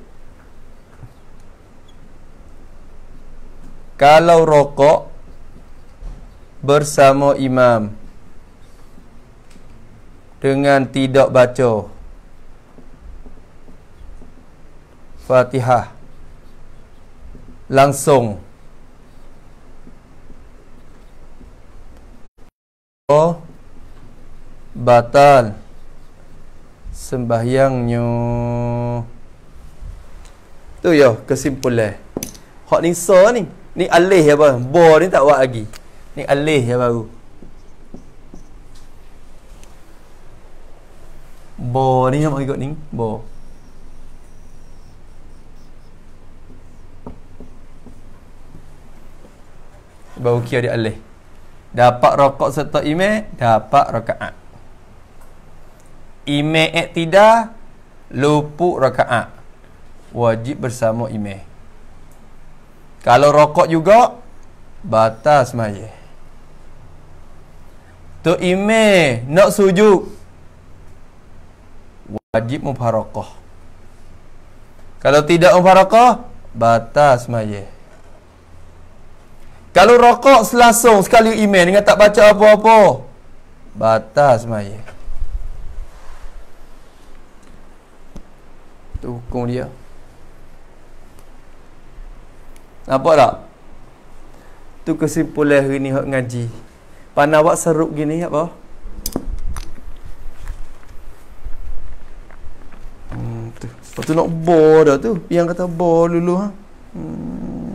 Kalau rokok Bersama imam Dengan tidak baca Fatihah langsung oh, batal sembahyang sembahyangnya tu yo kesimpulan hak so ni ni alih ya apa bo ni tak buat lagi ni alih ya baru bo ni nak ikut ni bo Baru kira dia alih Dapat rokok serta ime, Dapat rokaat Ime ek tidak Lupuk rokaat Wajib bersama ime. Kalau rokok juga Batas maya Tu ime Nak sujud Wajib mufarokoh Kalau tidak mufarokoh Batas maya kalau rokok selasung sekali email dengan tak baca apa-apa. Batas maya. Itu hukum dia. Nampak tak? Itu kesimpulan hari ni hak ngaji. Panah awak serup gini apa? Hmm, tu. Lepas tu nak bor dah tu. Yang kata bor dulu ha. Hmm.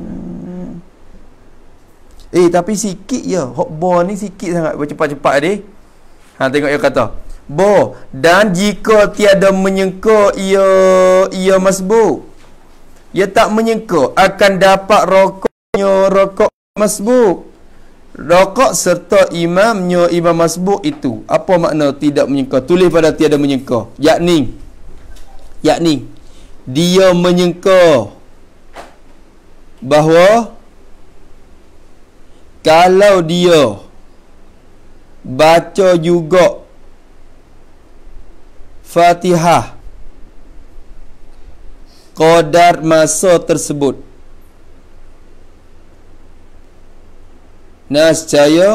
Eh tapi sikit ya, Hot ball ni sikit sangat Cepat-cepat dia Ha tengok dia kata Bo Dan jika tiada menyengka Ia Ia masbuk Ia tak menyengka Akan dapat rokoknya Rokok masbuk Rokok serta imamnya Imam masbuk itu Apa makna tidak menyengka Tulis pada tiada menyengka Yakni Yakni Dia menyengka Bahawa kalau dia baca juga Fatihah qadar masa tersebut nescaya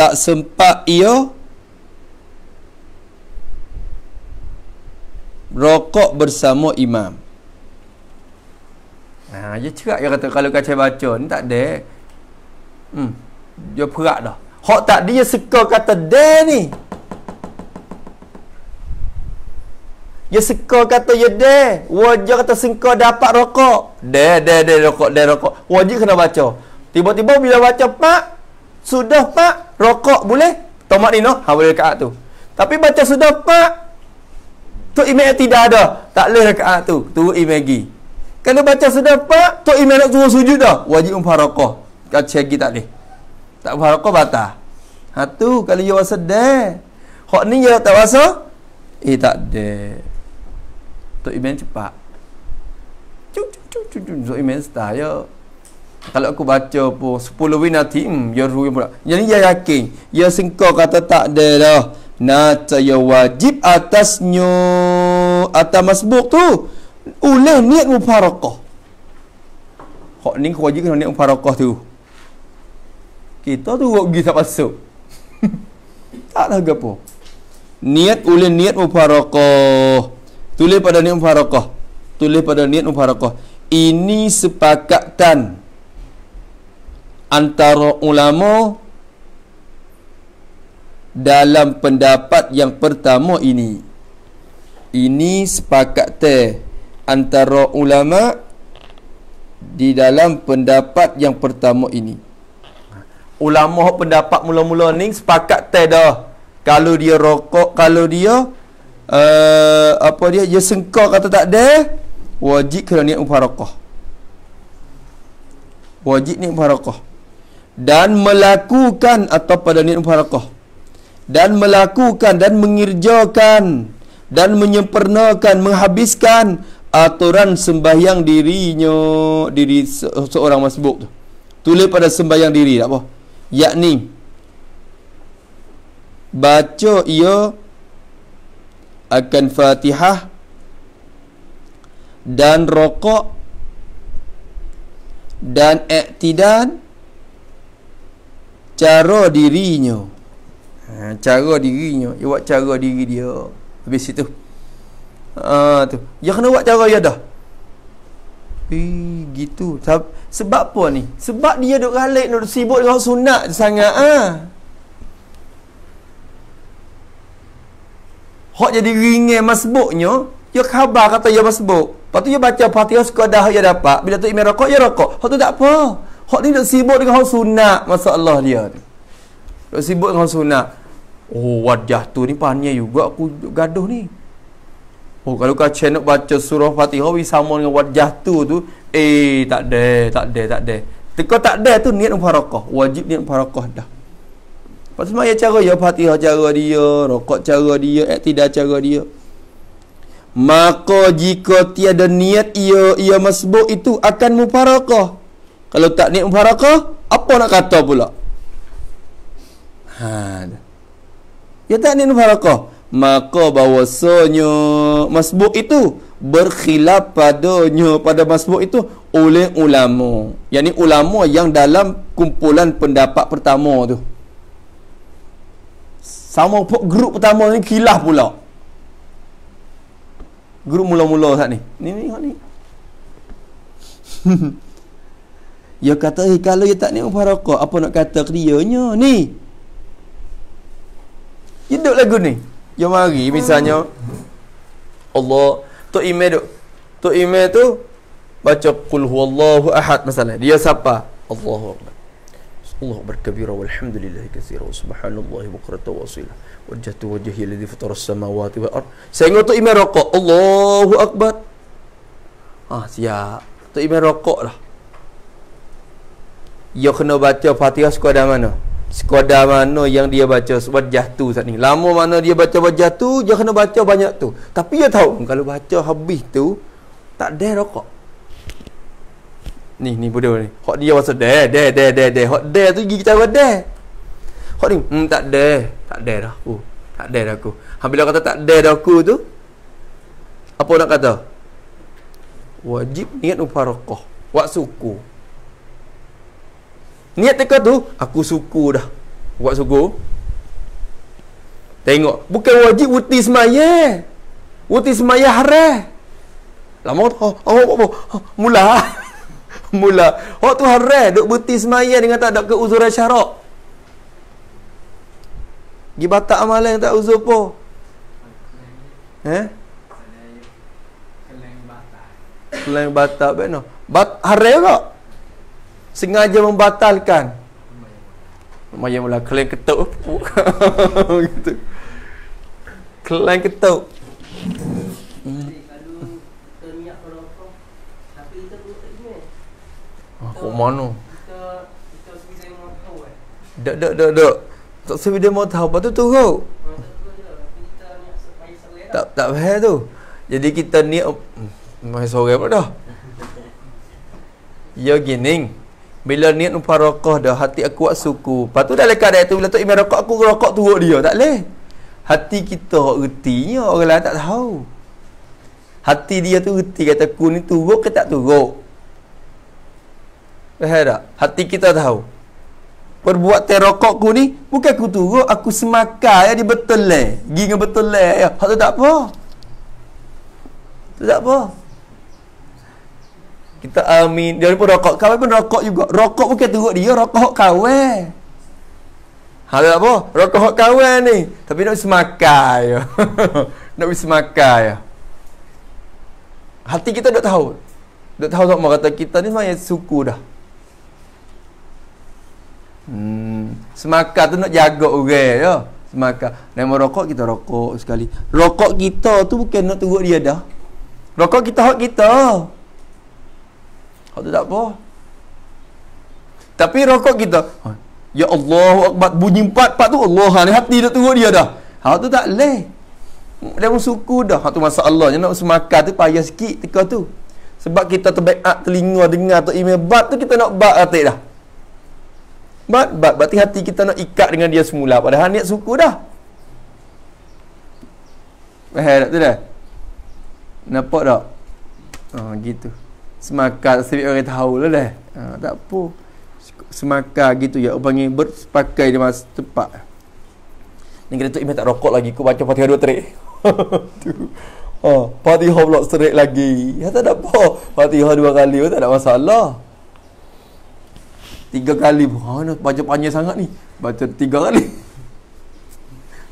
tak sempat ia rokok bersama imam Ha dia cerak dia kata kalau kacai baca ni tak ada. Hmm. Dia perak dah. Hak tak dia suka kata dia ni. Dia suka kata ya dia. Wajib kata sengkau dapat rokok. Dia dia dia rokok dia rokok. Wajib kena baca. Tiba-tiba bila baca pak sudah pak rokok boleh? Tomat ni noh, ha boleh dekat tu. Tapi baca sudah pak tu email tidak ada. Tak boleh dekat tu. Tu email gi. Kalau baca sedapat, Tok Imam nak suruh sujud dah. Wajib umfarakah. Kalau cegi tak boleh. Tak umfarakah, batal. Ha tu, kalau you rasa dah. Hak ni you tak rasa, eh tak ada. Tok Imam cepat. Cuk, cuk, cuk, Tok Imam style, yo. Kalau aku baca pun sepuluh win nanti hmm, Ya ruin pula Jadi ya yakin Ya sengkau kata tak ada dah Nata ya wajib atasnya Atas masbuk tu oleh niat mufarakah hak ni kau wajib kena niat mufarakah tu kita tu buat pergi tak masuk tak lah apa niat oleh niat mufarakah tulis pada niat mufarakah tulis pada niat mufarakah ini sepakatan antara ulama dalam pendapat yang pertama ini ini sepakat teh antara ulama di dalam pendapat yang pertama ini ulama pendapat mula-mula ni sepakat teh dah kalau dia rokok kalau dia uh, apa dia dia sengkar kata tak ada wajib kena niat mufarakah wajib niat mufarakah dan melakukan atau pada niat mufarakah dan melakukan dan mengirjakan dan menyempurnakan menghabiskan aturan sembahyang dirinya diri seorang masbuk tu tulis pada sembahyang diri tak apa yakni baca ia akan fatihah dan rokok dan iktidan cara dirinya ha, cara dirinya ia buat cara diri dia habis itu Ah tu. Ya kena buat cara ya dah. Eh gitu. Sebab apa ni? Sebab dia duk ralik duk sibuk dengan sunat sangat ah. Hak jadi ringan masbuknya, ya khabar kata ya masbuk. Lepas tu ya baca Fatihah sekadar ya dapat. Bila tu imam rokok ya rokok. Hak tu tak apa. Hak ni duk sibuk dengan sunat masalah dia ni. Duk sibuk dengan sunat. Oh wajah tu ni pandai juga aku gaduh ni Oh kalau kau channel baca surah Fatihah wi sama dengan wajah tu tu eh tak ada tak ada tak ada. Teko tak ada tu niat mufarakah. Wajib niat mufarakah dah. Pasal mai cara ya Fatihah cara dia, rokok cara dia, iktidal cara dia. Maka jika tiada niat ia ia masbuk itu akan mufarakah. Kalau tak niat mufarakah, apa nak kata pula? Ha. Ya tak niat mufarakah maka bahawasanya masbuk itu berkhilaf padanya pada masbuk itu oleh ulama yang ni ulama yang dalam kumpulan pendapat pertama tu sama pun grup pertama ni khilaf pula grup mula-mula saat ni ni ni ni Ya kata eh, kalau dia tak ni faraqah apa nak kata krianya ni. Hidup lagu ni. Jom mari misalnya Allah Tok Imeh tu Tok Imeh tu Baca Qul huwallahu ahad Masalah Dia siapa? Allahu Allah berkabira walhamdulillah kathira wa subhanallah bukara tawasila wajah tu wajah yang fatar fitur samawati wa ar sehingga tu imam rokok Allahu Akbar ah siap tu ime rokok lah ia ya kena baca fatihah suka ada mana sekadar mana yang dia baca sebab jatuh saat ni lama mana dia baca buat jatuh? dia kena baca banyak tu tapi dia tahu kalau baca habis tu tak ada rokok ni ni bodoh ni hok dia masuk deh deh deh deh deh hok deh tu gigi tahu deh hok ni hmm, tak ada tak ada dah aku tak ada dah aku habis kata tak ada dah aku tu apa nak kata wajib niat ufarqah wa suku Niat teka tu Aku suku dah Buat suku Tengok Bukan wajib uti semaya Uti semaya haram Lama tu oh, oh, oh, oh, oh Mula Mula Oh tu haram Duk uti semaya dengan tak ada keuzuran syarak Gi batak amalan yang tak uzur pun. Eh? Kelang batak. Kelang batak benar. Bat harai kok? sengaja membatalkan Maya mula klaim ketuk gitu. Klaim ketuk. Hmm. Ah, kok mana? Dak dak dak dak. Tak sebab dia mau tahu apa tu tu kau. Tak tak payah tu. Jadi kita ni oh, hmm, mai sore pun dah. Ya gining. Bila niat umpah rokok dah Hati aku buat suku Lepas tu dah lekat dah tu Bila tu imam rokok aku rokok turut dia Tak leh. Hati kita orang erti Orang lain tak tahu Hati dia tu erti Kata aku ni turut ke tak turut Faham tak? Hati kita tahu Perbuat terokok ku ni Bukan aku turut Aku semakal ya, Dia betul lah Gingga betul lah ya. Hak tu tak apa tak apa kita amin. Ah, dia pun rokok. Kawe pun rokok juga. Rokok bukan teruk dia. Rokok kawe. Hal apa? Rokok kawe eh, ni. Tapi nak semakai. Ya. nak semakai. Ya. Hati kita dah tahu. Dah tahu tak mau kata kita ni semuanya suku dah. Hmm. Semaka tu nak jaga orang. Ya. Semaka. Nak merokok kita rokok sekali. Rokok kita tu bukan nak teruk dia dah. Rokok kita hak kita. Rokok kita. Hak tu tak apa. Tapi rokok kita, ya Allah, akbar bunyi empat empat tu Allah ni hati dah turun dia dah. Hak tu tak leh. Dia pun suku dah. Hak tu masalah nak semakan tu payah sikit teka tu. Sebab kita terbaik telinga dengar atau email bat tu kita nak bat atik dah. Bat, bat. Berarti hati kita nak ikat dengan dia semula. Padahal niat suku dah. Eh, tak tu dah? Nampak tak? Oh, gitu semaka sebab orang tahu lah dah. Ha, tak apa. Semaka gitu ya. Panggil berpakai di masa tepat. Ni kira tu Imam tak rokok lagi. Aku baca Fatihah dua terik. oh, Fatihah pula serik lagi. Ya tak ada apa. Fatihah dua kali pun tak ada masalah. Tiga kali pun. Ha, nak baca panjang sangat ni. Baca tiga kali.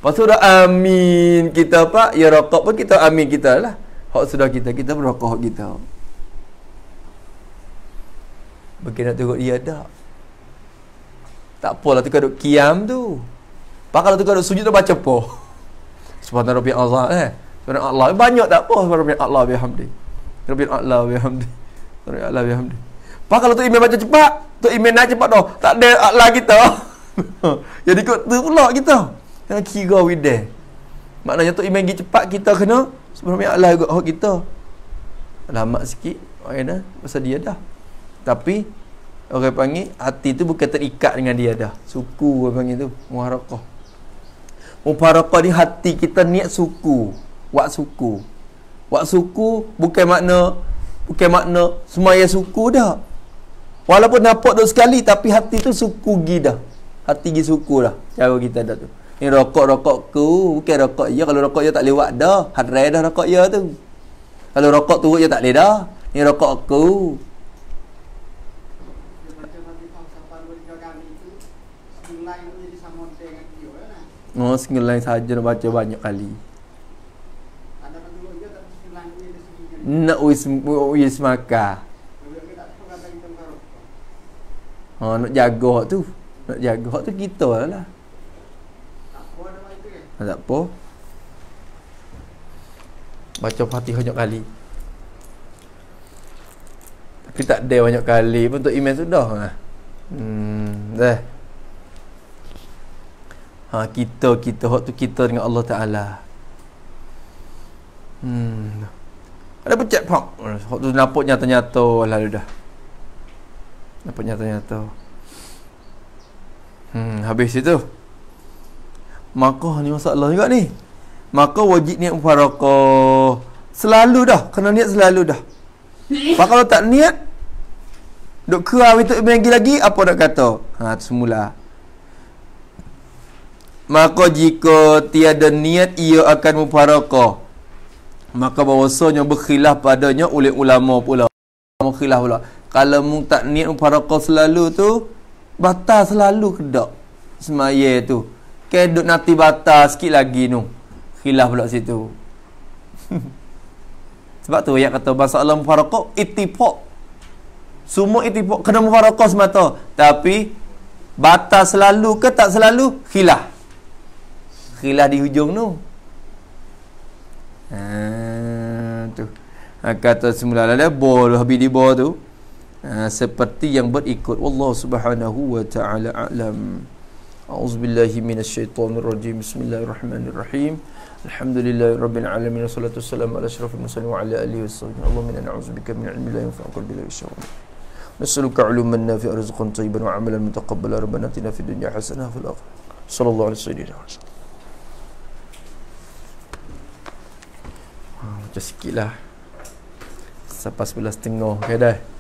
Pasal tu dah amin kita pak. Ya rokok pun kita amin kita lah. Hak sudah kita. Kita berokok kita. Kita. Mungkin nak tengok dia tak Tak apalah tu kadut kiam tu Pakal lah tu kadut sujud tu baca apa Subhanallah Rabbi Azhar eh Subhanallah Allah Banyak tak apa Subhanallah Rabbi Allah hamdi, Rabbi Allah hamdi, Rabbi Allah hamdi. Pakal lah tu imam baca cepat Tu imam nak cepat tu Tak ada Allah kita Jadi kot tu pula kita Kena kira with them Maknanya tu imam pergi cepat kita kena Sebelum ni Allah juga kita Lama sikit Orang Masa dia dah tapi orang panggil hati tu bukan terikat dengan dia dah suku orang panggil tu muharaqah muharaqah ni hati kita niat suku wak suku wak suku bukan makna bukan makna semaya suku dah walaupun nampak tu sekali tapi hati tu suku gi dah hati gi suku dah cara kita dah tu ni rokok-rokok ku bukan rokok ya kalau rokok ya tak lewat dah hadrai dah rokok ya tu kalau rokok tu ya tak dah, ni rokok aku Oh, single line sahaja nak baca banyak kali. Nak uis uis maka. Oh, nak jaga hak tu. Nak jaga hak tu kita lah. lah. Tak apa. Baca Fatihah banyak kali. Tapi tak ada banyak kali pun untuk email sudah lah. Hmm, dah ha, kita kita waktu kita dengan Allah Taala hmm ada pecah pak waktu nampak nyata-nyata lah dah nampak nyata-nyata hmm habis itu Makoh ni masalah juga ni maka wajib niat mufarakah selalu dah kena niat selalu dah Pak kalau tak niat Dok kerah itu lagi lagi apa nak kata? Ha semula. Maka jika tiada niat ia akan mufarakah Maka bahawasanya berkhilaf padanya oleh ulama pula Ulama khilaf pula Kalau mu tak niat mufarakah selalu tu Batal selalu ke tak? Semaya tu Kedut nanti batal sikit lagi tu Khilaf pula situ Sebab tu ayat kata bahasa Allah mufarakah itipok Semua itipok kena mufarakah semata Tapi Batal selalu ke tak selalu Khilaf akhirlah di hujung tu ha, tu ha, kata semula ada bol habis di bawah tu ha, seperti yang berikut Allah subhanahu wa ta'ala alam A'udzubillahi minasyaitonirrajim Bismillahirrahmanirrahim Alhamdulillahirrabbilalamin Assalatu wassalamu ala syarafil muslim wa ala alihi wa sallam Allah minan a'udzubika min ilmi la yunfa'akul bila isyawal نسألك علوما نافعا رزقا طيبا وعملا متقبلا ربنا اتنا في الدنيا حسنه وفي الاخره صلى الله عليه وسلم macam sikit lah Sampai sebelah setengah Okay dah